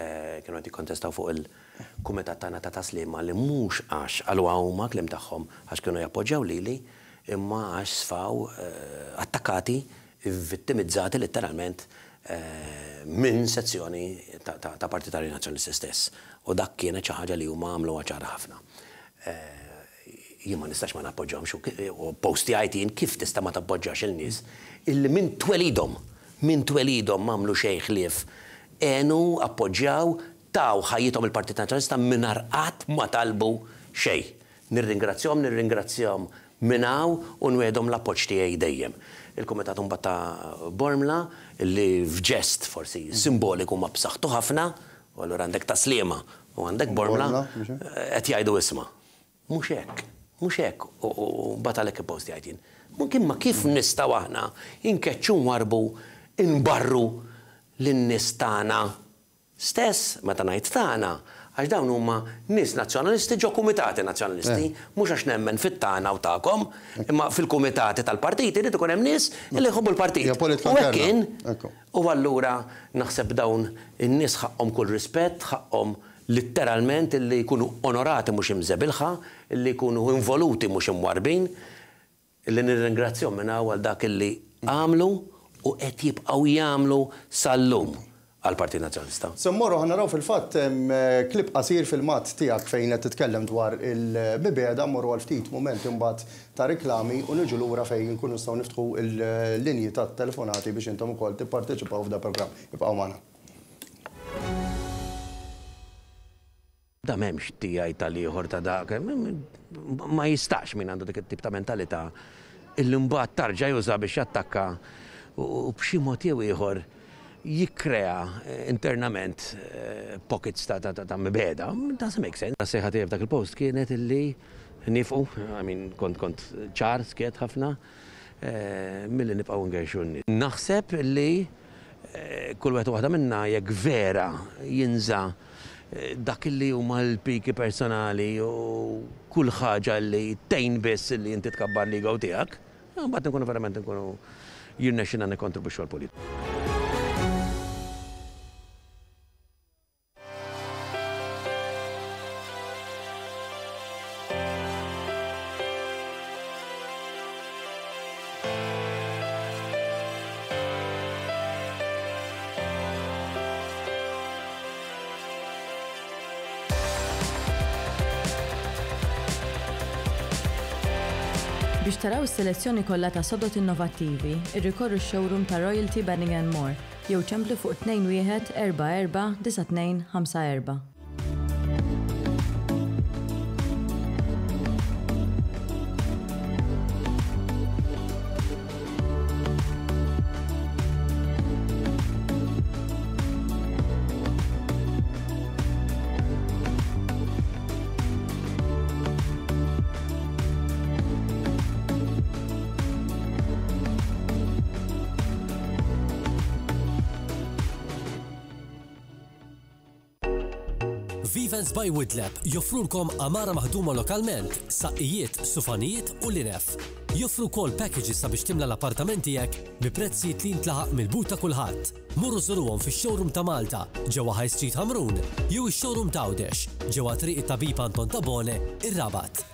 eh, kienu għati kontestaw fuq il-kumitat tagħna ta' taslima li mhux għax għal huma klim tagħhom għax kienu jappoġġaw lili imma għax sfaw eh, attakkati vittimizzati letteralment Eh, minn sezzjoni ta' Partitari nazjonisti stess. U dak kienet xi ħaġa li huma għamlu ċara ħafna. Eh, jien ma nistax ma nappoġġawx u posti għajtin kif tista' ma tappoġġax il-nies illi minn twelidhom, minn twelidhom għamlu xejn ħlief għenu appoġġjaw taw ħajjithom il-Partit Nazzjonalista minn arqat ma talbu xejn. Nirringrazzjom, nirringrazzjom minnaw u nwedhom l-appoġġ tiegħi dejjem il-Komitat ta' Bormla, li fġest forsi mhm. simboliku ma' b'saħħtu ħafna, u għallur għandek taslima, u għandek Bormla, eh, qed jgħidu isma. Mhux hekk, mhux hekk, u batalek post jgħidin. Mumkin ma kif nistaw wahna, inkeċċu warbu inbarru l-nistana stess, meta ngħid tagħna għax dawn huma nis nazzjonalisti ġo kumitati nazzjonalisti, eh. mhux għax nemmen fit-tana u tagħkom, imma fil-kumitati tal-partiti irid ikun hemm nies eh. li jħobbu l-partit. U kien u allura naħseb dawn in-nies ħaqhom kull rispett, ħaqhom litteralment li jkunu onorati mhux imżebilħa, li jkunu involuti mhux imwarbin, li nirringrazzjom minn għal dak li għamlu u qed jibqgħu jagħmlu sal-lum għal-Partit Nazjonista. Semmorru għanna raw fil-fatt klip qasir fil-mat tiegħek fejn qed titkellem dwar il-bibeda morru għal ftit moment imbagħad ta' riklami u niġu lura fejn nkunu staw niftħu il linji ta' telefonati biex intom ukoll tipparteċipaw f'da programm. Ibqgħu maħna. Da memx tijaj tal-liħor ta' dak, ma jistax minn għandu dik tip ta' mentalità. Il-limbat tarġa juża biex jattakka u b'xi mod ieħor jikkrea eh, internament eh, pockets ta' ta' ta' mbeda, ta' mm, doesn't make sense. Ta' seħat tiegħi dak il-post kienet illi nifqu, I mean, kont kont ċar skiet ħafna, eh, mill-li nifqaw ngerxunni. Naħseb illi kull wieħed waħda minna jekk vera jinza dak illi huma l-piki personali u kull ħaġa li tejn biss li inti tkabbar li għaw tiegħek, mbagħad nkunu verament nkunu jirnexxina nikkontribwixxu għal-politika. selezzjoni kollha ta' sodot innovattivi, irrikorru x-showroom ta' Royalty Benning Moore, jew ċemplu fuq 2 1 4 4 4 Vivens by Woodlab joffrulkom amara maħduma lokalment, saqijiet, sufanijiet u linef. Joffru kol packages sabiex timla l-appartamenti jek bi prezzi tlin tlaħaq mill-but ta' kulħadd. Murru żuruhom fix-showroom ta' Malta ġewwa High Street Hamrun jew ix-showroom ta' Għawdex ġewwa triq ta' tabib Anton Tabone ir-Rabat.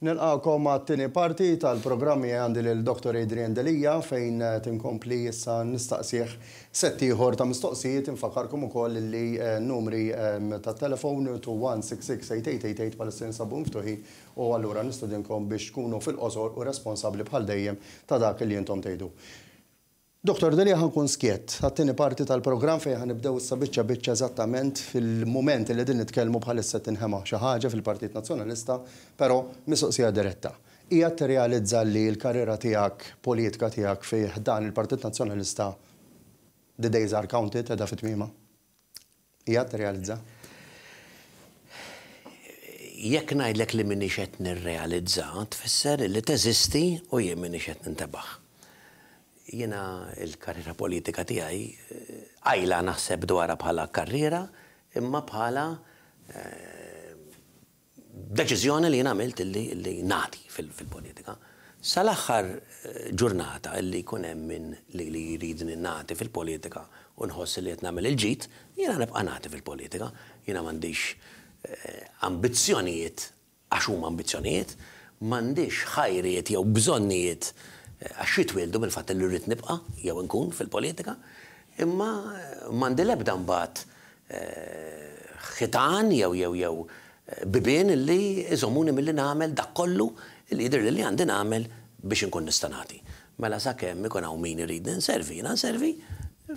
Nilqakom ma' t-tini parti tal-programmi għandi il dr Adrian Delija fejn eh, tinkompli jissa nistaqsieħ ħor ta' mistoqsijiet infakarkom ukoll li eh, numri ta' telefon 21668888 pal-istin sabun ftuħi u għallura nistudinkom biex tkunu fil-qosor u responsabli bħal dejjem ta' dak li jintom tgħidu. Doktor, dali kun skiet, għattini parti tal-program fej ħanibdew s-sabicċa bicċa eżattament fil-moment li din nitkellmu bħalissa tinħema xaħġa fil-Partit Nazjonalista, pero misoqsija diretta. Ija t-realizza li l-karriera tijak, politika tijak fej dan il-Partit Nazjonalista the days are counted edha fit-mima? Ija t-realizza? Jekk najdlek li minni xet nirrealizza, tfisser li teżisti u jie minni xet nintabaħ jina il-karriera politika tiegħi eh, għajla naħseb dwar bħala karriera imma bħala eh, deċiżjoni li jina għamilt li nati fil-politika. Sal-axħar eh, ġurnata li kunem minn li li jridni nati fil-politika u nħoss li jtnamil il-ġit, jina nibqa nati fil-politika, jina mandiċ ambizjonijiet, għaxum ambizjonijiet, mandiċ ħajrijiet jew bżonnijiet għax jitwildu bil-fatt li rrit nibqa' jew nkun fil-politika, imma mandi lebda mbagħad eh, ħitan jew jew jew eh, bibien li iżomuni mill-li nagħmel dak kollu li jidher li għandi nagħmel biex inkun nistanati. Mela sakemm ikun hawn min irid inservi, jiena nservi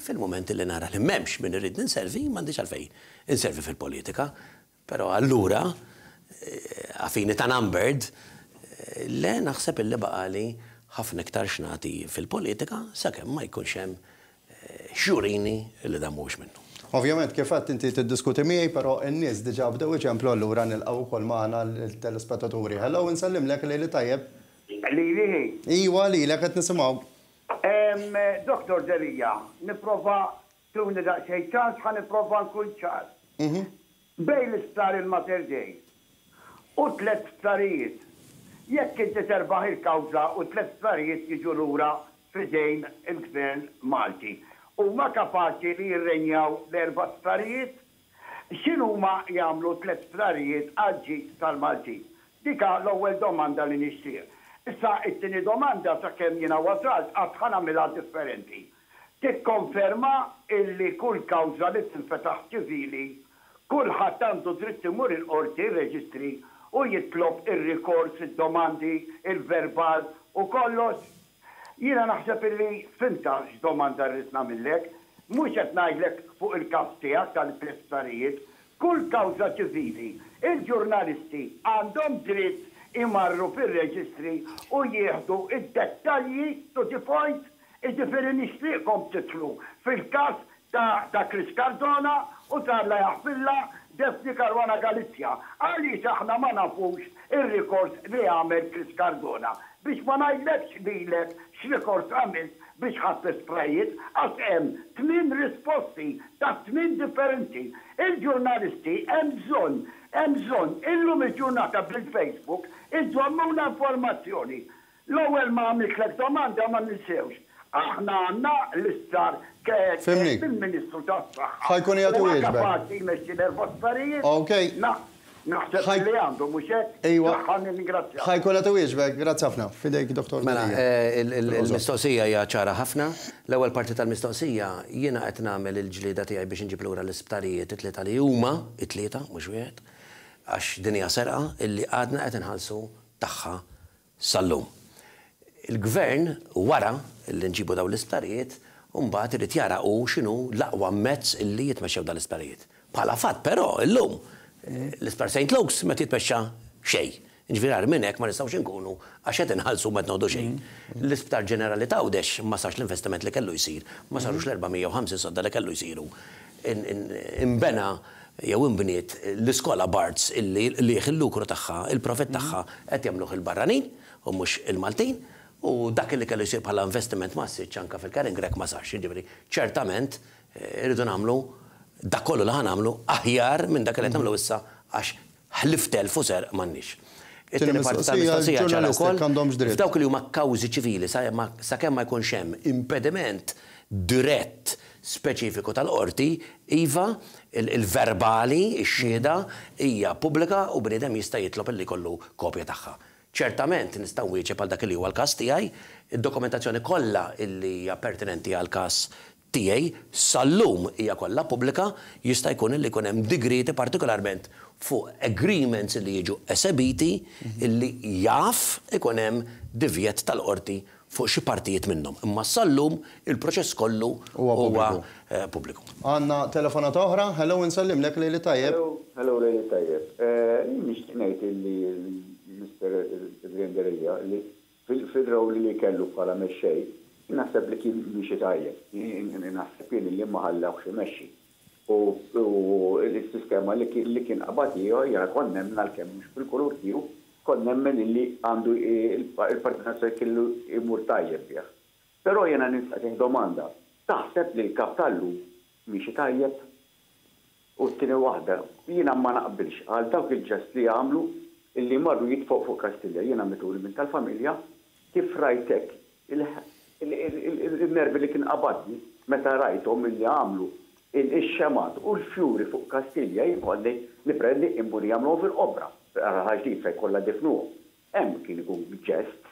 fil-moment li nara li m'hemmx min irrid inservi m'għandix għalfejn inservi fil-politika, però allura għafini eh, ta' numbered le naħseb il baqali ħafna iktar xnati fil-politika sakemm ma jkunx hemm eh, xurini li da mhux minnu. Ovvjament, kif qed inti t-diskuti miħi, pero n-nis diġa b'dew ċemplu l-ura nil-qaw maħna l-telespettaturi. Hello, nsellim lejli li li tajjeb. Li li. Iwa li qed nisimgħu. nisimaw. Doktor Delija nipprova tuni da xejċan, xan niprofa nkun ċar. Mhm. Bej l-istar il-Mater U tlet starijiet jekk inti terbaħ il-kawza u tlet sfarijiet jiġu lura fidejn il-gvern Malti. U ma kapaċi li jirrenjaw l-erba sfarijiet, xinu ma jamlu tlet sfarijiet għalġi tal-Malti. Dika l-ewwel domanda li nixtir. Issa it-tieni domanda ta' kemm jiena wasalt għad mela differenti. Tikkonferma illi kull kawża li tinfetaħ ċivili, kull ħadd għandu dritt imur il-qorti reġistri u jitlob il rekords il-domandi, il-verbal u kollox. Jina naħseb illi finta x-domanda rritna millek, mux etnajlek fuq il kastijak tal prestarijiet kull kawza ċivili, il-ġurnalisti għandhom dritt imarru fil-reġistri u jieħdu id-dettalji to the point id-differi titlu fil-kas ta' Chris Cardona u ta' la jaħfilla Defti Karwana Galizja, għaliex aħna ma nafux il-rekors li għamel Kris Kardona. biex ma najdlekx lilek x-rekors għamil biex ħattes prajiet, għas hemm tmin risposti ta' tmin differenti. Il-ġurnalisti hemm bżonn, hemm bżonn, illum il-ġurnata bil-Facebook, iżommuna informazzjoni. L-ewwel ma għamil domanda ma nisewx aħna għanna l-istar fil-ministru tas saħħa ħajkun jgħatu wieġba. Ok. Naħseb li għandu muxek. Ejwa. ħajkun jgħatu wieġba, grazzi ħafna. Fidejk, doktor. Mela, eh, il-mistoqsija hija ċara ħafna. L-ewwel parti tal-mistoqsija jiena qed nagħmel il-ġlieda tiegħi biex inġib lura l-isptarijiet it-tlieta li huma, it-tlieta mhux wieħed, għax dinja serqa illi għadna qed inħallsu tagħha sal-lum il-gvern wara li nġibu daw l-isptarijiet, Umbat irrit jara u xinu laqwa mezz illi jitmexxew dal isparijiet Pala fat, però, illum, l-ispar St. Luke's ma jitmexxa xej. Ġvirar minn hekk ma nistgħux inkunu għax qed inħallsu ma nodu xejn. Mm. L-isptar ġenerali tawdex ma sarx l-investiment li kellu jsir, ma sarux l-450 sodda li kellu jsiru. Imbena jew imbniet l-iskola Barts illi li l kru taħħa, il-profit tagħha mm. qed jamluħ il-barranin u mhux il-Maltin. U dak li kellu jisir bħala investiment massi ċanka fil-karin grek ma sarx, ġibri, jiġifieri ċertament eh, irridu namlu dak kollu li ħanamlu aħjar minn dak li għetamlu mhm. issa għax ħliftel fuser mannix. Il-tieni parti ta' mistoqsija ċara wkoll. F'dawk li huma kawżi ċivili sakemm ma jkunx hemm impediment dirett speċifiku tal-qorti, iva il-verbali, ix-xieda mhm. hija pubblika u bniedem jista' jitlob illi kollu kopja tagħha ċertament nistaw wieċe pal dak li huwa l-kas tiegħi, id-dokumentazzjoni kollha illi hija pertinenti għal kas tiegħi sal-lum hija kollha pubblika jista' jkun li jkun hemm digriti partikolarment fuq agreements li jiġu esebiti mhm. illi jaf ikun hemm divjet tal-qorti fuq xi partijiet minnhom. Imma sallum il-proċess kollu huwa pubbliku. Eh, Anna telefonat oħra, hello insellim lek lejli tajjeb. Hello, hello lejli tajjeb. Eh, nixtieq ngħid li il-grinderija li fil-raw li kellu bħala meċċej, naħseb li kien miexi tajja, naħseb kien li maħalla u meċi. U l-sistema li kien qabati jgħal konnem nal-kem mux fil kolur tiju, konnem men li għandu il-partner kellu imur tajja jgħu. Pero jena nistaqsih domanda, taħseb li l-kap tal-lu miexi U t-tini wahda, jina ma naqbilx, għal dawk il-ġest li għamlu illi marru jitfoq fuq Kastilja, jena meturi minn tal-familja, kif rajtek il-nervi li kien qabadni meta rajtom illi għamlu il-xemat u l-fjuri fuq Kastilja jkolli li imburi imbur fil-obra, ħaġdif fej kolla difnu. Em kien ikun ġest,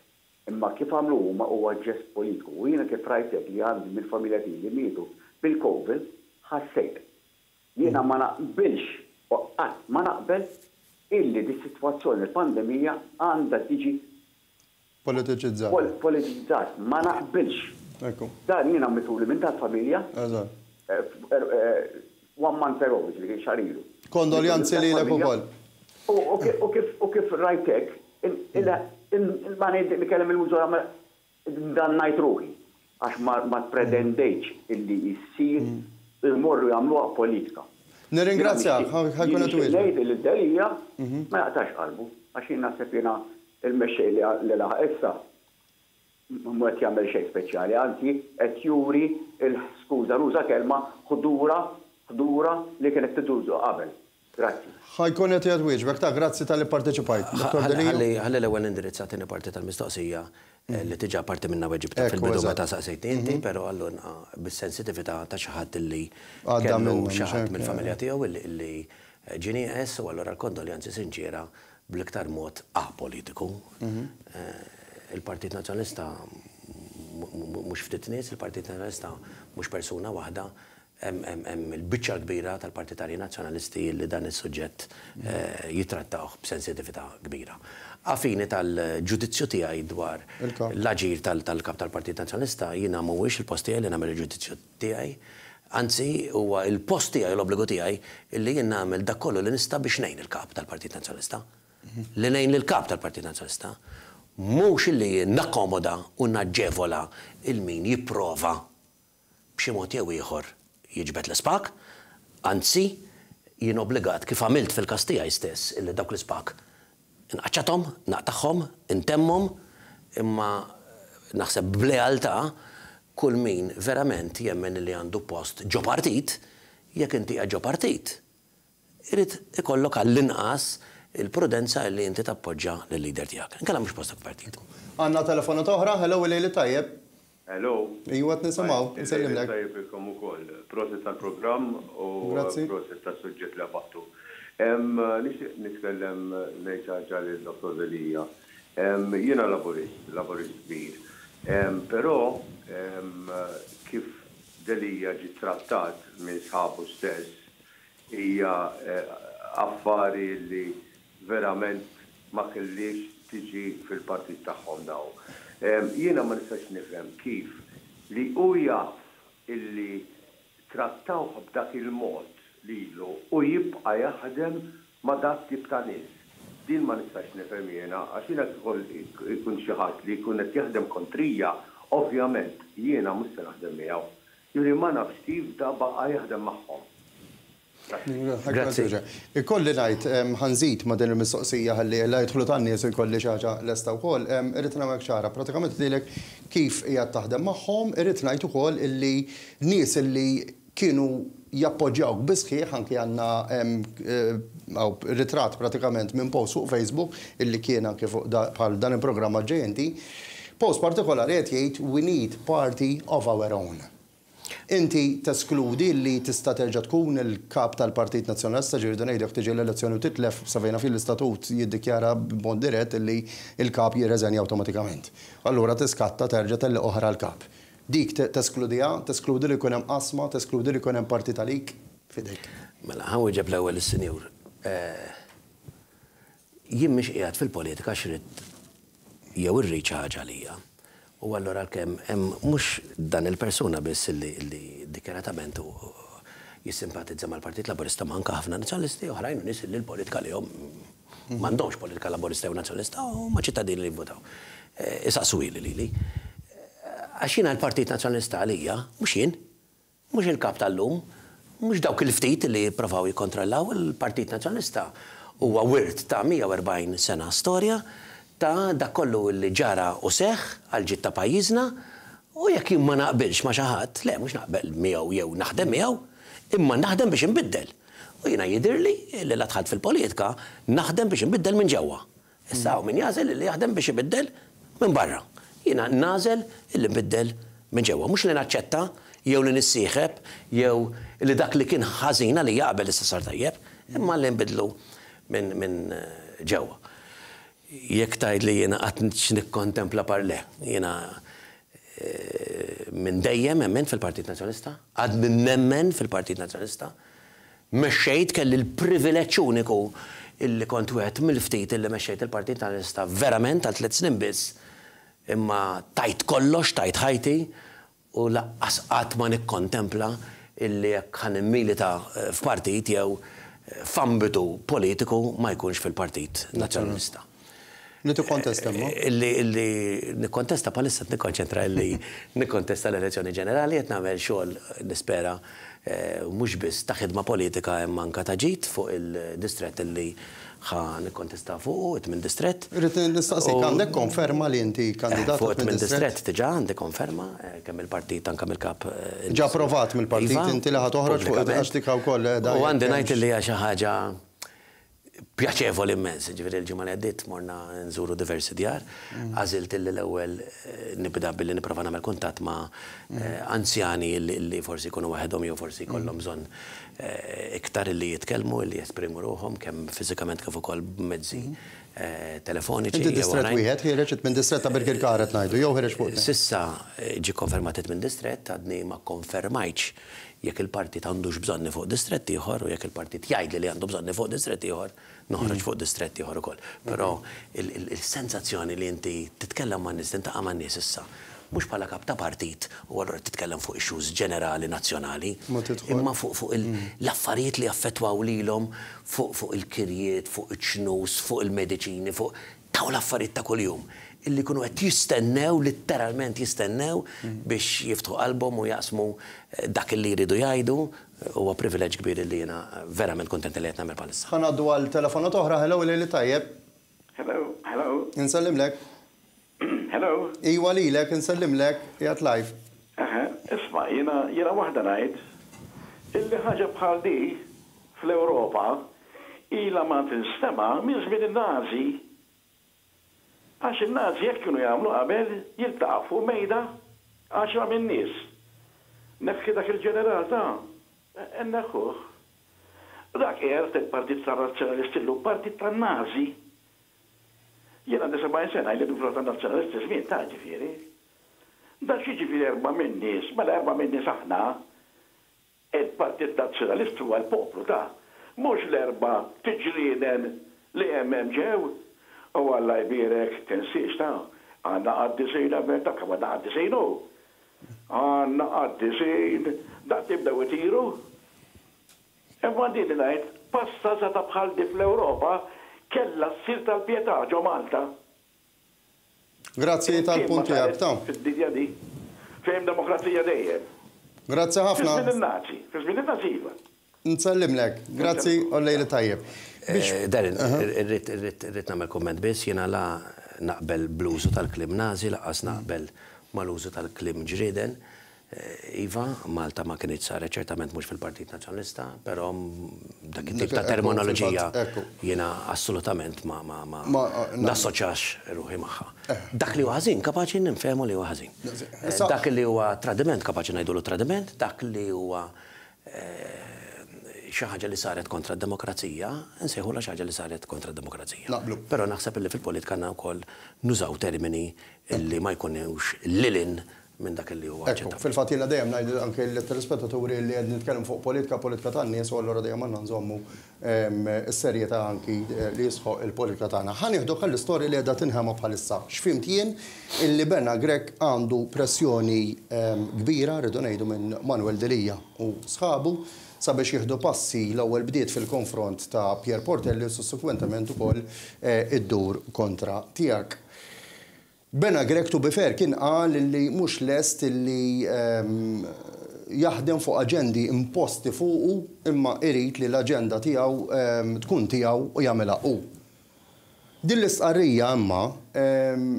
imma kif għamlu huma huwa ġest politiku, u jena kif rajtek li għandi mill familja li mietu bil-Covid, ħassejt. Jiena ma naqbilx, ma naqbel illi di situazzjoni pandemija għanda tiġi politiċizzat. Politiċizzat, ma naqbilx. Dan jina mituli minn tal familja. Eh, er, eh, one month ago, ġili xarilu. Kondoljanzi li l U kif rajtek, mm. ma nejdik li kellem il-mużura ma dan najt ruħi. Għax ma t-pretendejċ illi jissir mm. il-morru jamluqa politika. Nirringrazzjak, ħajkun għatu Nejt il-delija mhm. ma jaqtax qalbu, għax jina sepina il-mexxej li laħ issa mwet jagħmel xejn speċjali, anzi qed juri il-skuża nuża kelma ħdura ħdura li kienet tidużu qabel. Grazzi. Ħajkun qed jgħid wieġbek ta' grazzi tal-li parteċipajt. Ħalli l-ewwel indirizzat parti tal-mistoqsija. Eh, li tiġa parti minna ta' fil-bidu ma ta' saqsejt inti, mhm. pero għallun bis-sensitivita ta' xaħat li kellu xaħat mill-familja eh. tiegħu li eh, ġini għess u għallura l-kondoljanzi sinċira bl-iktar mod apolitiku. Mhm. Il-Partit Nazjonista mux ftit nies, il-Partit Nazjonalista mux persuna waħda, hemm il-biċċa kbira tal-Partitarji Nazzjonalisti li dan is-suġġett jitrattawh b'sensitività kbira għafini tal-ġudizzju tiegħi dwar l-aġir tal-kap tal-Partit Nazjonista, jina mhuwiex il-post tijaj li nagħmel il-ġudizzju tiegħi. Anzi, huwa il-post tijaj l-obbligu tiegħi li jien nagħmel dakollu li nista' biex ngħin il-kap tal-Partit Nazjonista, Li ngħin il-kap tal-Partit Nazjonista mhux li nakomoda u naġġevola il-min jipprova b'xi mod jew ieħor jiġbet l spak anzi jien obbligat kif għamilt fil-kastija stess illi dawk l-ispak nqaċċatom, naqtaħħom, intemmom, imma naħseb b'lealtà kull min verament jemmen li għandu post ġo partit, jekk inti ġo partit. Irrid ikollok għall-inqas il-prudenza li inti tappoġġa l-lider tijak. Nkella mux postak partit. Għanna telefonu oħra, hello il-li tajjeb. Hello. Iwa t-nisimaw, nsellim l-għak. Tajjeb ikom u koll. Proċess tal-program u proċess tal-sujġet li għabattu. Nixtieq nitkellem ngħid ħaġa lil Jiena laburist, kbir. Però kif Delija ġi trattat minn sħabu stess hija eh, affari li verament ma kellix tiġi fil-partit tagħhom daw. Jiena ma nistax nifhem kif li u jaf illi trattawha b'dak il-mod lilu u jibqa jaħdem ma dak tip ta' nies. Din ma nistax nifhem jiena għax jiena jkun xi ħadd li jkun qed jaħdem kontrija, ovvjament jiena mhux se naħdem miegħu. Juri ma nafx kif da baqa jaħdem magħhom. Grazie. Ikolli najt, ħanżit ma din il-mistoqsija ħalli la jidħlu tanni jesu jkolli xaġa l-esta wkoll, irrid nagħmel xara. pratikament dilek kif hija taħdem magħhom, irrid ngħid ukoll illi nies illi kienu jappoġġjawk bisħiħ anki għanna eh, ritrat pratikament minn post fuq Facebook illi kien anki fuq bħal dan il-programma ġenti. Post partikolari qed jgħid we need party of our own. Inti teskludi li tista' terġa' tkun il-kap tal-Partit Nazzjonalista ġiri dan ngħidlek tiġi l-elezzjoni u titlef savejna fil-istatut jiddikjara b'mod dirett li il-kap jirreżenja awtomatikament. Allura tiskatta terġa' tal oħra l-kap dik teskludija, teskludi li kunem asma, teskludi li kunem parti talik fidejk. Mela, għan ġeb l ewwel il-senjur. Eh, Jim mish qiegħed fil-politika xrit jew irrid ħaġa għalija. U allura kem, hemm mhux dan il-persuna biss li dikeratament u jissimpatizza mal-Partit Laborista ma anka ħafna nazzjonalisti oħrajn nies li l-politika li hom m'għandhomx politika laborista u nazjonalista u ma ċittadini li votaw. Eh, isaqsu li li għaxina l-Partit Nazjonalista għalija, mux jien, mux il-kap tal-lum, mux dawk il-ftit li provaw jikontrollaw il-Partit Nazjonalista huwa wirt ta' 140 sena storja ta' dak kollu li ġara u seħ għal ġitta pajjiżna u jekk jien ma naqbilx ma xi ħadd, le mhux naqbel miegħu jew naħdem miegħu, imma naħdem biex inbiddel. U jina jidirli li la tħadd fil-politika naħdem biex nbiddel minn ġewwa. Issa u min jażel li jaħdem biex ibiddel minn barra jina nażel illi nbiddel minn ġewwa. Mhux li naċċetta jew li nissiħeb, jew li dak li kien ħażina li jaqbel s sar tajjeb, imma li nbidlu minn eh, ġewwa. Jekk tgħid li jiena qatt nikkontempla parle, jiena eh, minn dejjem emmen fil-Partit Nazzjonista, għad minn nemmen fil-Partit Nazzjonista, meċċejt kelli l privileċ uniku illi kont wieħed mill-ftit illi meċċejt il-Partit Nazjonista verament għal tliet snin biss imma tajt kollox, tajt ħajti, u laqqas qatt ma nikkontempla illi jekk ħan milita eh, f'partit jew eh, f'ambitu politiku ma jkunx fil-Partit Nazzjonalista. Nitu kontesta eh, ma? Illi nikkontesta palissa nikkonċentra illi nikkontesta l-elezzjoni ġenerali qed nagħmel xogħol nispera mhux biss ta' ħidma politika imma kataġit ta' fuq il-distret illi ħa nikkontesta fuq minn distret. Rrit nistaqsi, għandek konferma li inti eh, kandidat fuq minn distret, tġa għandek konferma, eh, kemm il-partit, kemm il-kap. Eh, Ġa provat mill-partit, iva, inti li ħat uħroġ fuq id-għaxtika u koll. U għandi najt li għaxa ħagġa pjaċevol immens, ġifiri l-ġimma li għaddit morna nżuru diversi djar, mm. għazilt l-ewel nibda billi niprofa namel kontat ma anzjani li forsi kunu għahedom jew forsi kollom mm. bżon Eh, iktar li jitkellmu, li jesprimu ruhom kemm fizikament kif ukoll mezzi eh, telefoniċi. Inti distret wieħed ħireġ minn distret ta' Birgir Karet ngħidu, jew ħireġ fuq. Eh, sissa ġi konfermatet minn distret, għadni ma konfermajċ jekk il-partit għandux bżonni fuq distret ieħor u jekk il-partit jgħid li għandu bżonni fuq distret ieħor, noħroġ mm. fuq distret ieħor ukoll. Però mm-hmm. il-sensazzjoni li inti titkellem ma' nies, tintaqa' ma' nies issa mhux bħala kap ta' partit u allura titkellem fuq issues ġenerali nazzjonali, imma fuq mm. l-affarijiet li affettwaw lilhom fuq il-kirjiet, fuq iċ-ċnus, fuq il medicini fuq taw l-affarijiet ta' kuljum illi kunu għet jistennew, literalment jistennew mm. biex jiftu album u jaqsmu eh, dak li jridu jajdu huwa privileġ kbir eh, li jena verament kontent li mer palissa. Għanaddu għal telefonat oħra, hello li li tajjeb. Hello, hello. Nsellim lek. Hello. Iwa li lek, nsellim lek, jgħat live. Isma, jena, jena wahda najt, illi ħagġa bħal di fl-Europa ila ma tinstema minn il-Nazi. Għax il-Nazi jekk kienu jagħmlu qabel jiltaqfu mejda għaxra minn nies. Nefki dak il-ġeneral ta' ennaħuħ. E-, dak er il-partit tal-razzjonalisti l-partit tan-Nazi Jena disabajn sena, jgħidu flotan dal-ċana l-istess min ta' ġifiri. Da xie erba minnis, mela erba minnis aħna, il-partit nazjonalist huwa l-poplu ta' mux l-erba tiġrinen li jemmem ġew, u għalla jbirek tensiex ta' għanna għaddisejn għaberta, kama għanna għaddisejn u. Għanna għaddisejn, da' tibdaw tiru. Imman din najt, passa sa' tabħal di fl-Europa, kella s-sir tal-pietà ġo Malta. Grazie tal-punti għabta. fid dija di, fejn demokrazija dejje. Grazie ħafna. Fil-żmien il-naċi, fil-żmien il-naċiva. Nsellimlek, grazzi u lejli tajjeb. Eh, Darin, rrit namel komment bis, jena la naqbel bluzu tal-klim nazi, laqas naqbel mal-użu tal-klim ġriden. Eh, iva, Malta ma kienet saret ċertament mhux fil-Partit Nazzjonalista, però dak it-tip ta' terminoloġija jiena assolutament ma ma ma eh, nassoċax ruħi magħha. Eh. Dak li huwa ħażin kapaċi ninfehmu li huwa ħażin. Dak li huwa tradiment kapaċi ngħidulu tradiment, dak li huwa xi ħaġa li saret kontra d-demokrazija, nsejħula xi ħaġa li saret kontra d-demokrazija. Però naħseb li fil-politika għandna wkoll nużaw termini li ma jkunux lilin minn dak li huwa. Fil-fatt jilla dejjem ngħid anke l-telespettaturi li qed nitkellem fuq politika, politika tan-nies u allura dejjem għandna nżommu s-serjetà anki eh, li jisħu il-politika tagħna. Għan jihdu l-istorja li qiegħda tinħema bħalissa. X'fimt jien illi Berna Grek għandu pressjoni kbira rridu ngħidu minn Manuel Delija u sħabu sabiex jieħdu passi l-ewwel bdiet fil-konfront ta' Pier Portelli u sussekwentament ukoll eh, id-dur kontra tiegħek. Bena Grek bifer kien qal li mhux lest li ehm, jaħdem fuq aġendi imposti fuq imma irrit li l-aġenda tiegħu ehm, tkun tiegħu u jamela u. Din l-istqarrija imma ehm,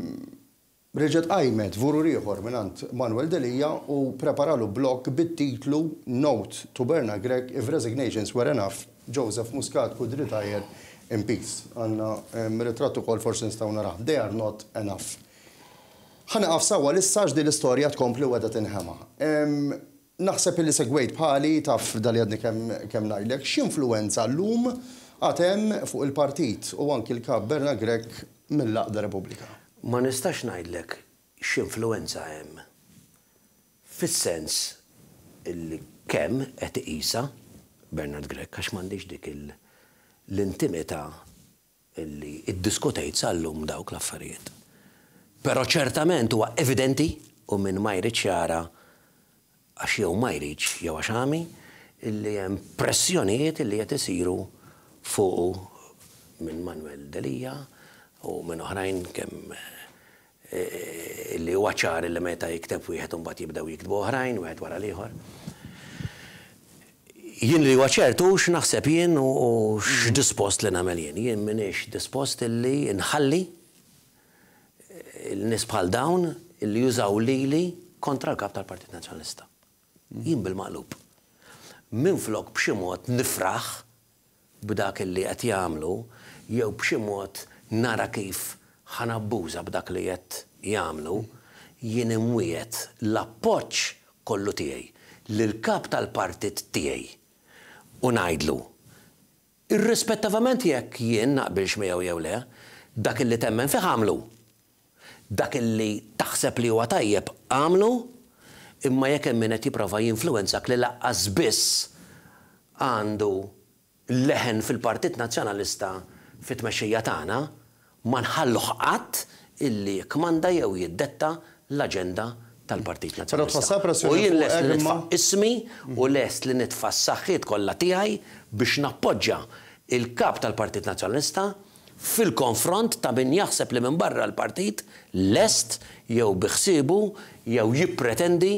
reġet għajmet vuru riħor minant Manuel Delija u preparalu blok bit-titlu Note to Berna Greg if resignations were enough, Joseph Muscat could retire in peace. Għanna retratu kol forsi nistaw raħ. They are not enough ħana għaf sawa l-issaġ di l-istoria tkompli u għedha tinħema. Naħseb li segwejt pali taf dal jadni kem najlek, x'influenza l-lum għatem fuq il-partit u anki l-kab Berna Grek mill-laqda Republika. Ma nistax najdlek x'influenza hemm. Fis-sens illi kemm qed iqisa Bernard Grek għax m'għandix dik l-intimità li id-diskutejt sal-lum dawk l-affarijiet. Pero ċertament huwa evidenti u minn ma jrid għax jew ma jew għax għami illi hemm pressjonijiet illi qed isiru fuq minn Manuel Delija u minn oħrajn kemm eh, illi huwa ċar illi meta jikteb wieħed imbagħad jibdew jiktbu oħrajn wieħed wara l-ieħor. Jien li waċertu ċertu x'naħseb jien u x'dispost li namel jien. Jien minix dispost li nħalli il-nis bħal dawn li jużaw lili kontra l-kap tal-Partit Nazzjonalista. Jien bil-maqlub. Min flok b'xi mod nifraħ b'dak li qed jagħmlu jew b'xi mod nara kif ħanabbuża b'dak li qed jagħmlu jien imwiet l-appoġġ kollu tiegħi lil kap tal-partit tiegħi u ngħidlu irrispettivament jekk jien naqbilx miegħu jew le, dak li temmen fi ħamlu dak illi taħseb li huwa tajjeb għamlu imma jekk hemm min qed jipprova jinfluwenzak li laqqas biss għandu leħen fil-Partit Nazzjonalista fit-tmexxija tagħna ma nħalluh qatt illi kmanda jew jiddetta l-aġenda tal-Partit Nazzjonalista. U jien lest li nitfa' ismi u lest li nitfa' s-saħħiet kollha tiegħi biex nappoġġa il-kap tal-Partit Nazzjonalista fil-konfront ta' min jaħseb li minn barra l-partit lest jew biħsibu jew jippretendi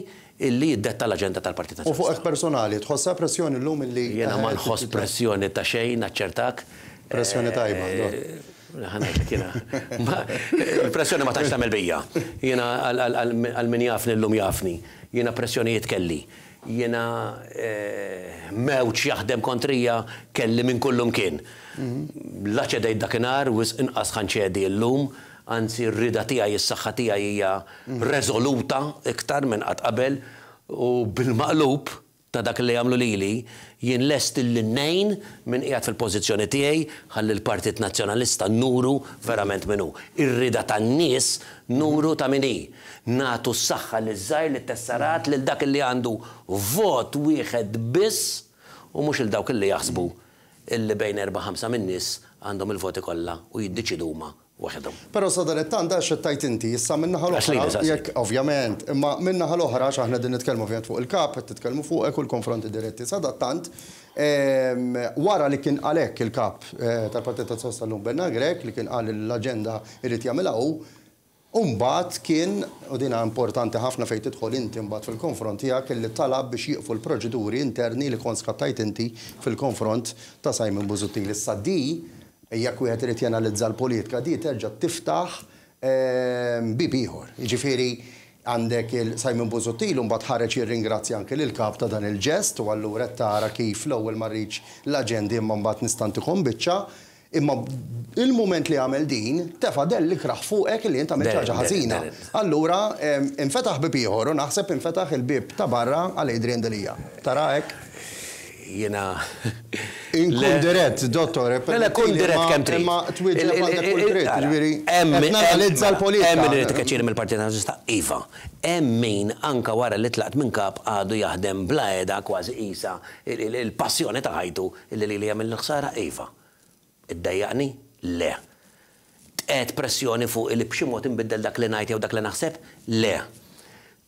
illi jiddetta l-agenda tal-partit U fuq personali, tħossa pressjoni l-lum illi. Jena ma nħoss pressjoni ta' xejn, naċċertak. Pressjoni eh, tajba. Eh, Il-pressjoni ma tax tamel bija. Jena għal-min jafni l-lum jafni. Jena pressjoni jitkelli. Jena eh, mewċ jaħdem kontrija kelli minn kullum kien laċedej dakinar, wis inqas ħanċedi l-lum, għanzi rrida tija s-saħħa jija rezoluta iktar minn qatt qabel u bil-maqlub ta' dak li jagħmlu lili jien lest l-nejn minn qiegħed fil-pożizzjoni tiegħi ħalli l-Partit Nazzjonalista nuru verament minnu. Ir-rida tan-nies nuru ta' minni. Natu s-saħħa l żgħir li tessarat lil dak li għandu vot wieħed biss u mhux il dawk li jaħsbu illi bejn 4-5 minnis għandhom il-voti kollha u jiddeċidu huma waħedhom. Però sadarettan da xittajt inti, issa minnaħa l-oħra, jek ovvjament, imma minna l-oħra xaħna din nitkellmu ovvjament fuq il-kap, titkellmu fuq ekul konfronti diretti. t-tant wara li kien għalek il-kap eh, tal-Partit Sosta l-lum Grek, li kien għal l-agenda irrit jagħmilha Umbat kien, u dina importanti ħafna fejn tidħol inti mbagħad fil-konfront tiegħek li talab biex jieqfu l-proċeduri interni li kont skattajt inti fil-konfront ta' Simon Buzutil. Issa di jekk wieħed irid jenalizza l-politika di terġa' tiftaħ ehm, bib ieħor. Jiġifieri għandek il-Simon Buzutil mbagħad ħareġ jirringrazzja anke lil kap ta' dan il-ġest u allura tara kif l-ewwel ma l-aġendi imma mbagħad nistantikom biċċa Imma il-moment li għamel din, tefadell li kraħ fuqek li jinta ħaġa ħażina. Allura, infetaħ bib ieħor u naħseb infetaħ il-bib ta' barra għal Adrian Delija. Tara hekk? Jena. Inkun dirett, dottor. Mela kun dirett kem trid. Ma twidġa politika Hemm min kaċir mill-Partit Nazista Iva. Hemm min anka wara li tlaqt minn kap għadu jaħdem bla edha kważi isa il-passjoni ta' ħajtu li li jagħmel l-ħsara Iva. Iddejjaqni? Le. Tqed pressjoni fuq il b'xi mod inbiddel dak li ngħid jew dak li naħseb? Le.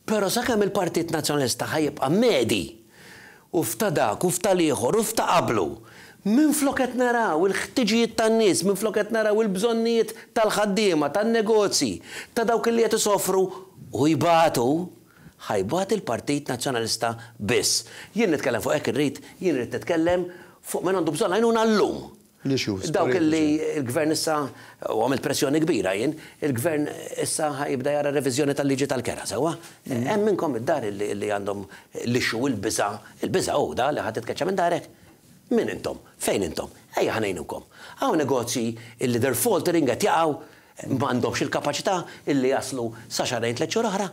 Però sakemm il-Partit Nazzjonalista ħajibqa' medi u fta dak u fta liħor u fta qablu. Minn floket naraw il-ħtiġijiet tan-nies, minn floket naraw il-bżonnijiet tal-ħaddiema, tan-negozji, ta' dawk li qed isofru u jibatu, ħajbat il-Partit Nazzjonalista biss. Jien nitkellem fuq hekk irrid, jien irid nitkellem fuq minn għandu bżonn għajnuna l-lum l Dawk li il-gvern issa, u għamil pressjoni kbira jien, il-gvern issa ħajibda jara revizjoni tal-liġi tal-kera, sewa. Hemm minnkom id-dar li għandhom l ixu il-biża, il-biża u da li ħadd tkeċċa minn darek. Min intom? Fejn intom? Ejja ħanejnukom. Hawn negozji illi der faltering qed jaqgħu m'għandhomx il-kapaċità illi jaslu sa xarajn tliet xhur oħra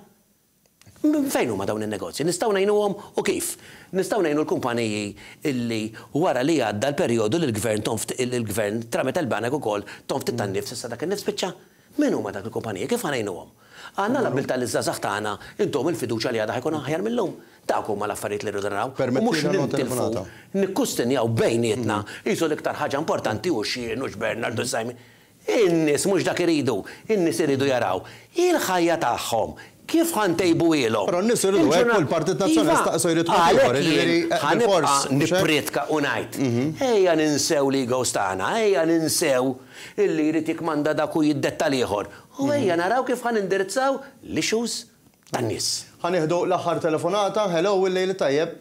fejn huma dawn in-negozji? Nistgħu ngħinuhom u kif? Nistgħu ngħinu l-kumpaniji illi wara li għadda l-perjodu li l-gvern tonft il-gvern tramet il-banek ukoll tonft it-tannifs issa dak in-nifs biċċa. Min huma dak il-kumpaniji? Kif ngħinuhom? Għanna l-abilta li zazax taħna, intom il-fiduċa li għadha ħajkun aħjar mill-lum. Dawkum ma l-affarijiet li rridranaw. Mux nintilfu, nikkustinjaw bejnietna, jisu l-iktar ħaġa importanti u xie nux Bernardo Sajmi. Innis mux dak iridu, innis iridu jaraw. Il-ħajja taħħom, kif ħan tejbu ilom? Pero nisir l partit nazzjonali iva, staqsu jrid Għalek eh, ah, nipritka unajt. Ejja ninsew li għostana, ejja ninsew illi jrid jikmanda daku jiddetta liħor. U mhm. ejja naraw kif ħan indirizzaw li xus tan-nis. Ħan iħdu l-aħħar telefonata, hello, il-lejli tajjeb.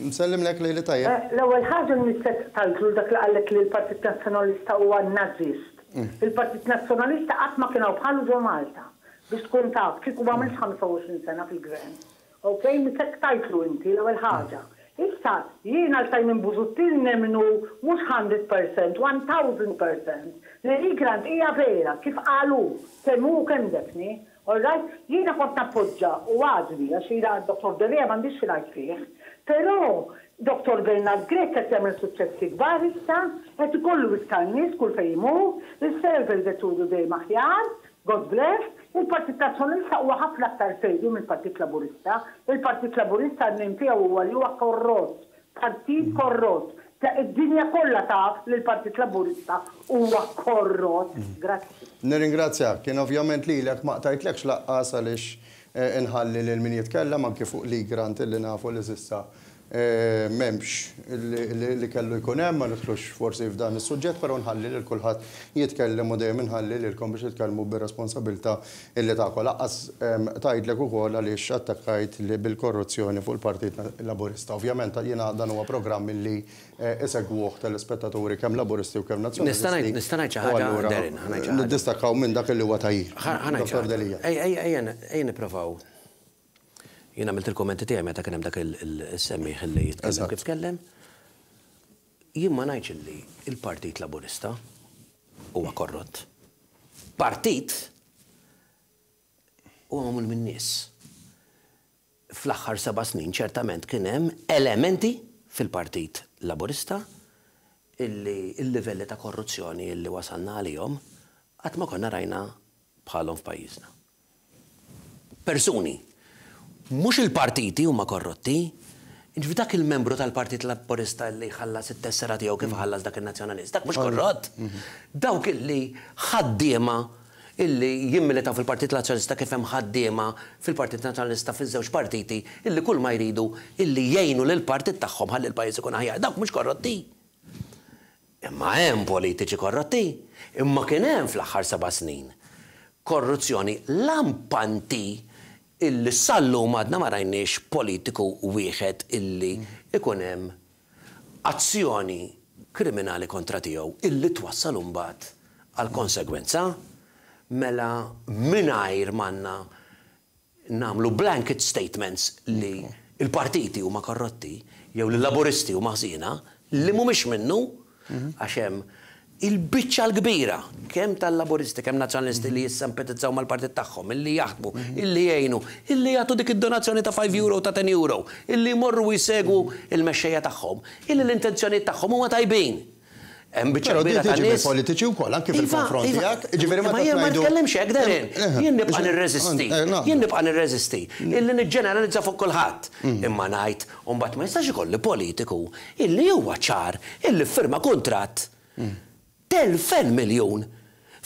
Msellim lek lejli tajjeb. Eh, l-ewwel ħaġa l-mistet tal-ġur dak li għallek li l-Partit Nazzjonalista huwa nazist. Mm. Il-Partit Nazzjonalista qatt ma kienu bħalu ġo Malta biex tkun taf kif mm. u għamil 25 sena fil-gvern. Ok, mitek tajtlu inti l għal ħagġa. Issa, jiena l-tajmin buzuttin nemnu mux 100%, 1000%. L-immigrant ija vera, kif qalu, kemmu kem defni, Orrajt, jiena kont nappoġġa u għadni, għax jiena dr. Derija m'għandix xinajt fiħ, pero Dr. Bernard Grek għet jagħmel suċċessi kbar issa, għet kollu iktar nies kull fejmu, imur, is-server qed dej maħjar, aħjar, God bless, Il-Partit Nazjonista huwa ħafna aktar fejdu minn partit Laburista. Il-Partit Laburista n-nim huwa li huwa korrott, partit mhm. korrott. Ta' id-dinja kollha ta' li l-Partit Laburista huwa korrott. Mhm. Grazzi. Nirringrazzja, kien ovvjament li l-ek ma' tajtlekx laqqas għaliex eh, inħalli l-min jitkellem anke fuq li grant li nafu li sissa. Eh, memx li kellu jkun hemm ma nidħlux forsi f'dan is-suġġett, però nħalli lil kulħadd jitkellem u dejjem inħalli lilkom biex jitkellmu bir-responsabilità illi tagħkol. Laqas tgħidlek ukoll għaliex attakkajt li bil-korruzzjoni fuq il-Partit Laburista. Ovvjament jiena dan huwa programm li eh, isegwuh tal-ispettaturi kemm laburisti u kemm nazzjonali. Nistanajt nistanajt xi ħaġa derin. minn dak li huwa tajjir. Ejja ejja ejja nippruvaw jien għamilt il-kommenti tiegħi meta kien hemm dak il-semmiħ li jitkellem kif tkellem. Jien ma ngħidx li il-Partit Laburista huwa korrott. Partit huwa magħmul minn nies. Fl-aħħar seba' snin ċertament kien hemm elementi fil-Partit Laburista illi il-livelli ta' korruzzjoni illi wasalna għalihom għat ma konna rajna bħalhom f'pajjiżna. Persuni mux il-partiti huma korrotti, Ġvi dak il-membru tal-Partit Laborista li ħallas it-tessera tiegħu kif ħallas dak il-nazzjonalist, dak mhux korrott. Mhm. Dawk illi ħaddiema illi jimmilita fil-Partit Nazzjonalista kif hemm ħaddiema fil-Partit Nazzjonalista fiż-żewġ partiti illi kull ma jridu illi jgħinu lil partit tagħhom ħalli l-pajjiż ikun aħjar. Dawk mhux korrotti. Imma hemm politiċi korrotti, imma kien hemm fl-aħħar seba' snin korruzzjoni lampanti illi sallu madna ma rajniex politiku wieħed illi ikun hemm azzjoni kriminali kontra tiegħu illi twassal mbagħad għal konsegwenza mela mingħajr manna namlu blanket statements li il-partiti huma korrotti jew li laboristi huma ħsina li mhumiex minnu mhm. għax hemm il-bicċa l-kbira, kem tal-laboristi, kem nazjonalisti li jissampetizzaw mal-partit tagħhom, illi jaħdmu, mhm. illi jgħinu, illi jagħtu dik id-donazzjoni ta' 5 euro ta' 10 euro, illi morru jisegu mhm. il-mexxejja tagħhom, illi l-intenzjoni tagħhom huma tajbin. Però di tiġi politiċi u koll, anke fil-konfronti iva, iva, jak, ġiviri ma tajdu. Ma tkellimx hekk darin, eh, eh, eh, jien nibqa' nirreżisti, jien nibqa' nirreżisti, illi niġġeneralizza fuq kulħadd. Mm. Imma ngħid, u mbagħad ma jistax ikolli politiku illi huwa ċar, illi firma kuntratt. Mm telfen miljon.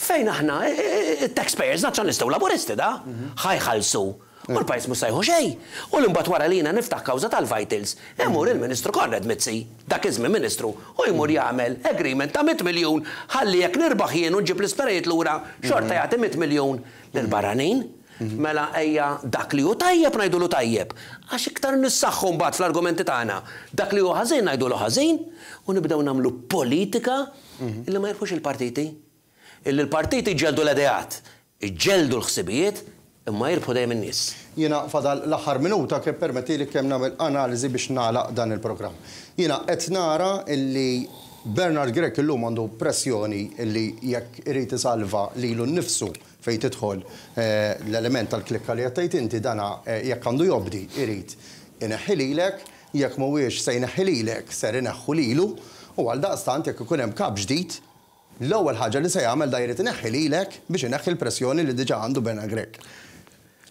Fejn aħna, eh, eh, eh, taxpayers, u laboristi da, ħajħalsu. U l-pajis mus sajħu xej. U l-imbat wara li jina niftaħ kawza tal-vitals. Emur il-ministru Konrad Mitzi, dak izmi ministru, u jmur jagħmel agreement ta' 100 miljon, ħalli jek nirbaħ jien u nġib l l lura, xorta mhm. jagħti 100 miljon l mhm. barranin mhm. Mela ejja dak li hu tajjeb ngħidu lu tajjeb. Għax iktar nissaħħu mbagħad fl-argumenti tagħna. Dak li hu ħażin ngħidu lu ħażin u nibdew nagħmlu politika Mhm. illi ma jirfux il-partiti. Illi l-partiti ġeldu l-adejat, ġeldu l-ħsibijiet, imma jirfu dajem n-nis. Jina fadal l-axar minuta kif permetti li kem namel analizi biex nalaq dan il-program. Jina qed nara illi Bernard Grek illum għandu pressjoni illi jekk irrid isalva lilu nnifsu fejn tidħol eh, l-element tal-klikka li għattajt inti dana eh, jekk għandu jobdi irrid ineħħililek jekk mhuwiex se jneħħililek ser ineħħu lilu U għal daqstant jekk ikun hemm kap ġdid, l-ewwel ħaġa li se jagħmel jrid ineħħi lilek biex ineħħi l-pressjoni li diġà għandu Berna Grek.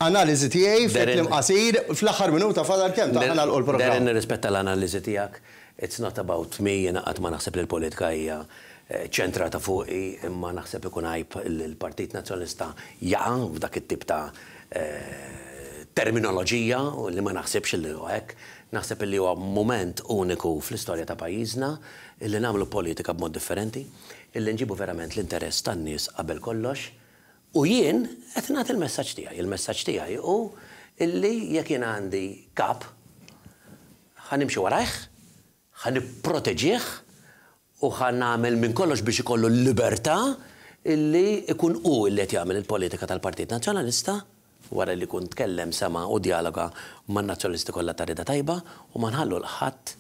Analiżi tiegħi fit qasir fl-aħħar minuta fadal kemm ta' ħana l-programm. Derin nirrispetta l-analiżi tiegħek, it's not about me jiena qatt ma naħseb li l-politika hija eh, ċentrata fuqi, imma naħseb ikun għajb il-Partit Nazzjonalista jaqa f'dak it-tip ta' eh, terminoloġija li ma naħsibx li hekk, naħseb li huwa moment uniku fl-istorja ta' pajjiżna illi namlu politika b'mod differenti, illi nġibu verament l-interess tan-nies qabel kollox. U jien qed nagħti il-messaġġ tiegħi. Il-messaġġ tiegħi u illi jekk jien għandi kap ħanimxi warajh, ħanipproteġih u nagħmel minn kollox biex ikollu l-libertà illi ikun u illi qed jagħmel il-politika tal-Partit Nazzjonalista wara li kun tkellem sema u dialoga man nazzjonalisti kollha tarida tajba u ma nħallu l-ħadd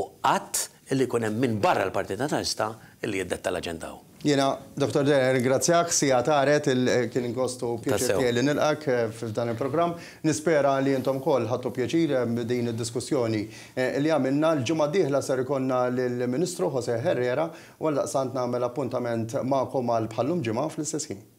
u qatt illi kunem minn barra l-Partit Natalista illi jiddetta l-agendaw. Jena, Dr. Dere, ringrazzjak, si għataret il-kien kostu pieċir li nilqak eh, f'dan il-program. Nispera li jintom kol ħattu pieċir eh, din il-diskussjoni eh, li għamilna l-ġumma diħla ser ikonna l-Ministru Jose Herrera u għal sant namel appuntament ma' Komal bħallum ġimma fl-istessin.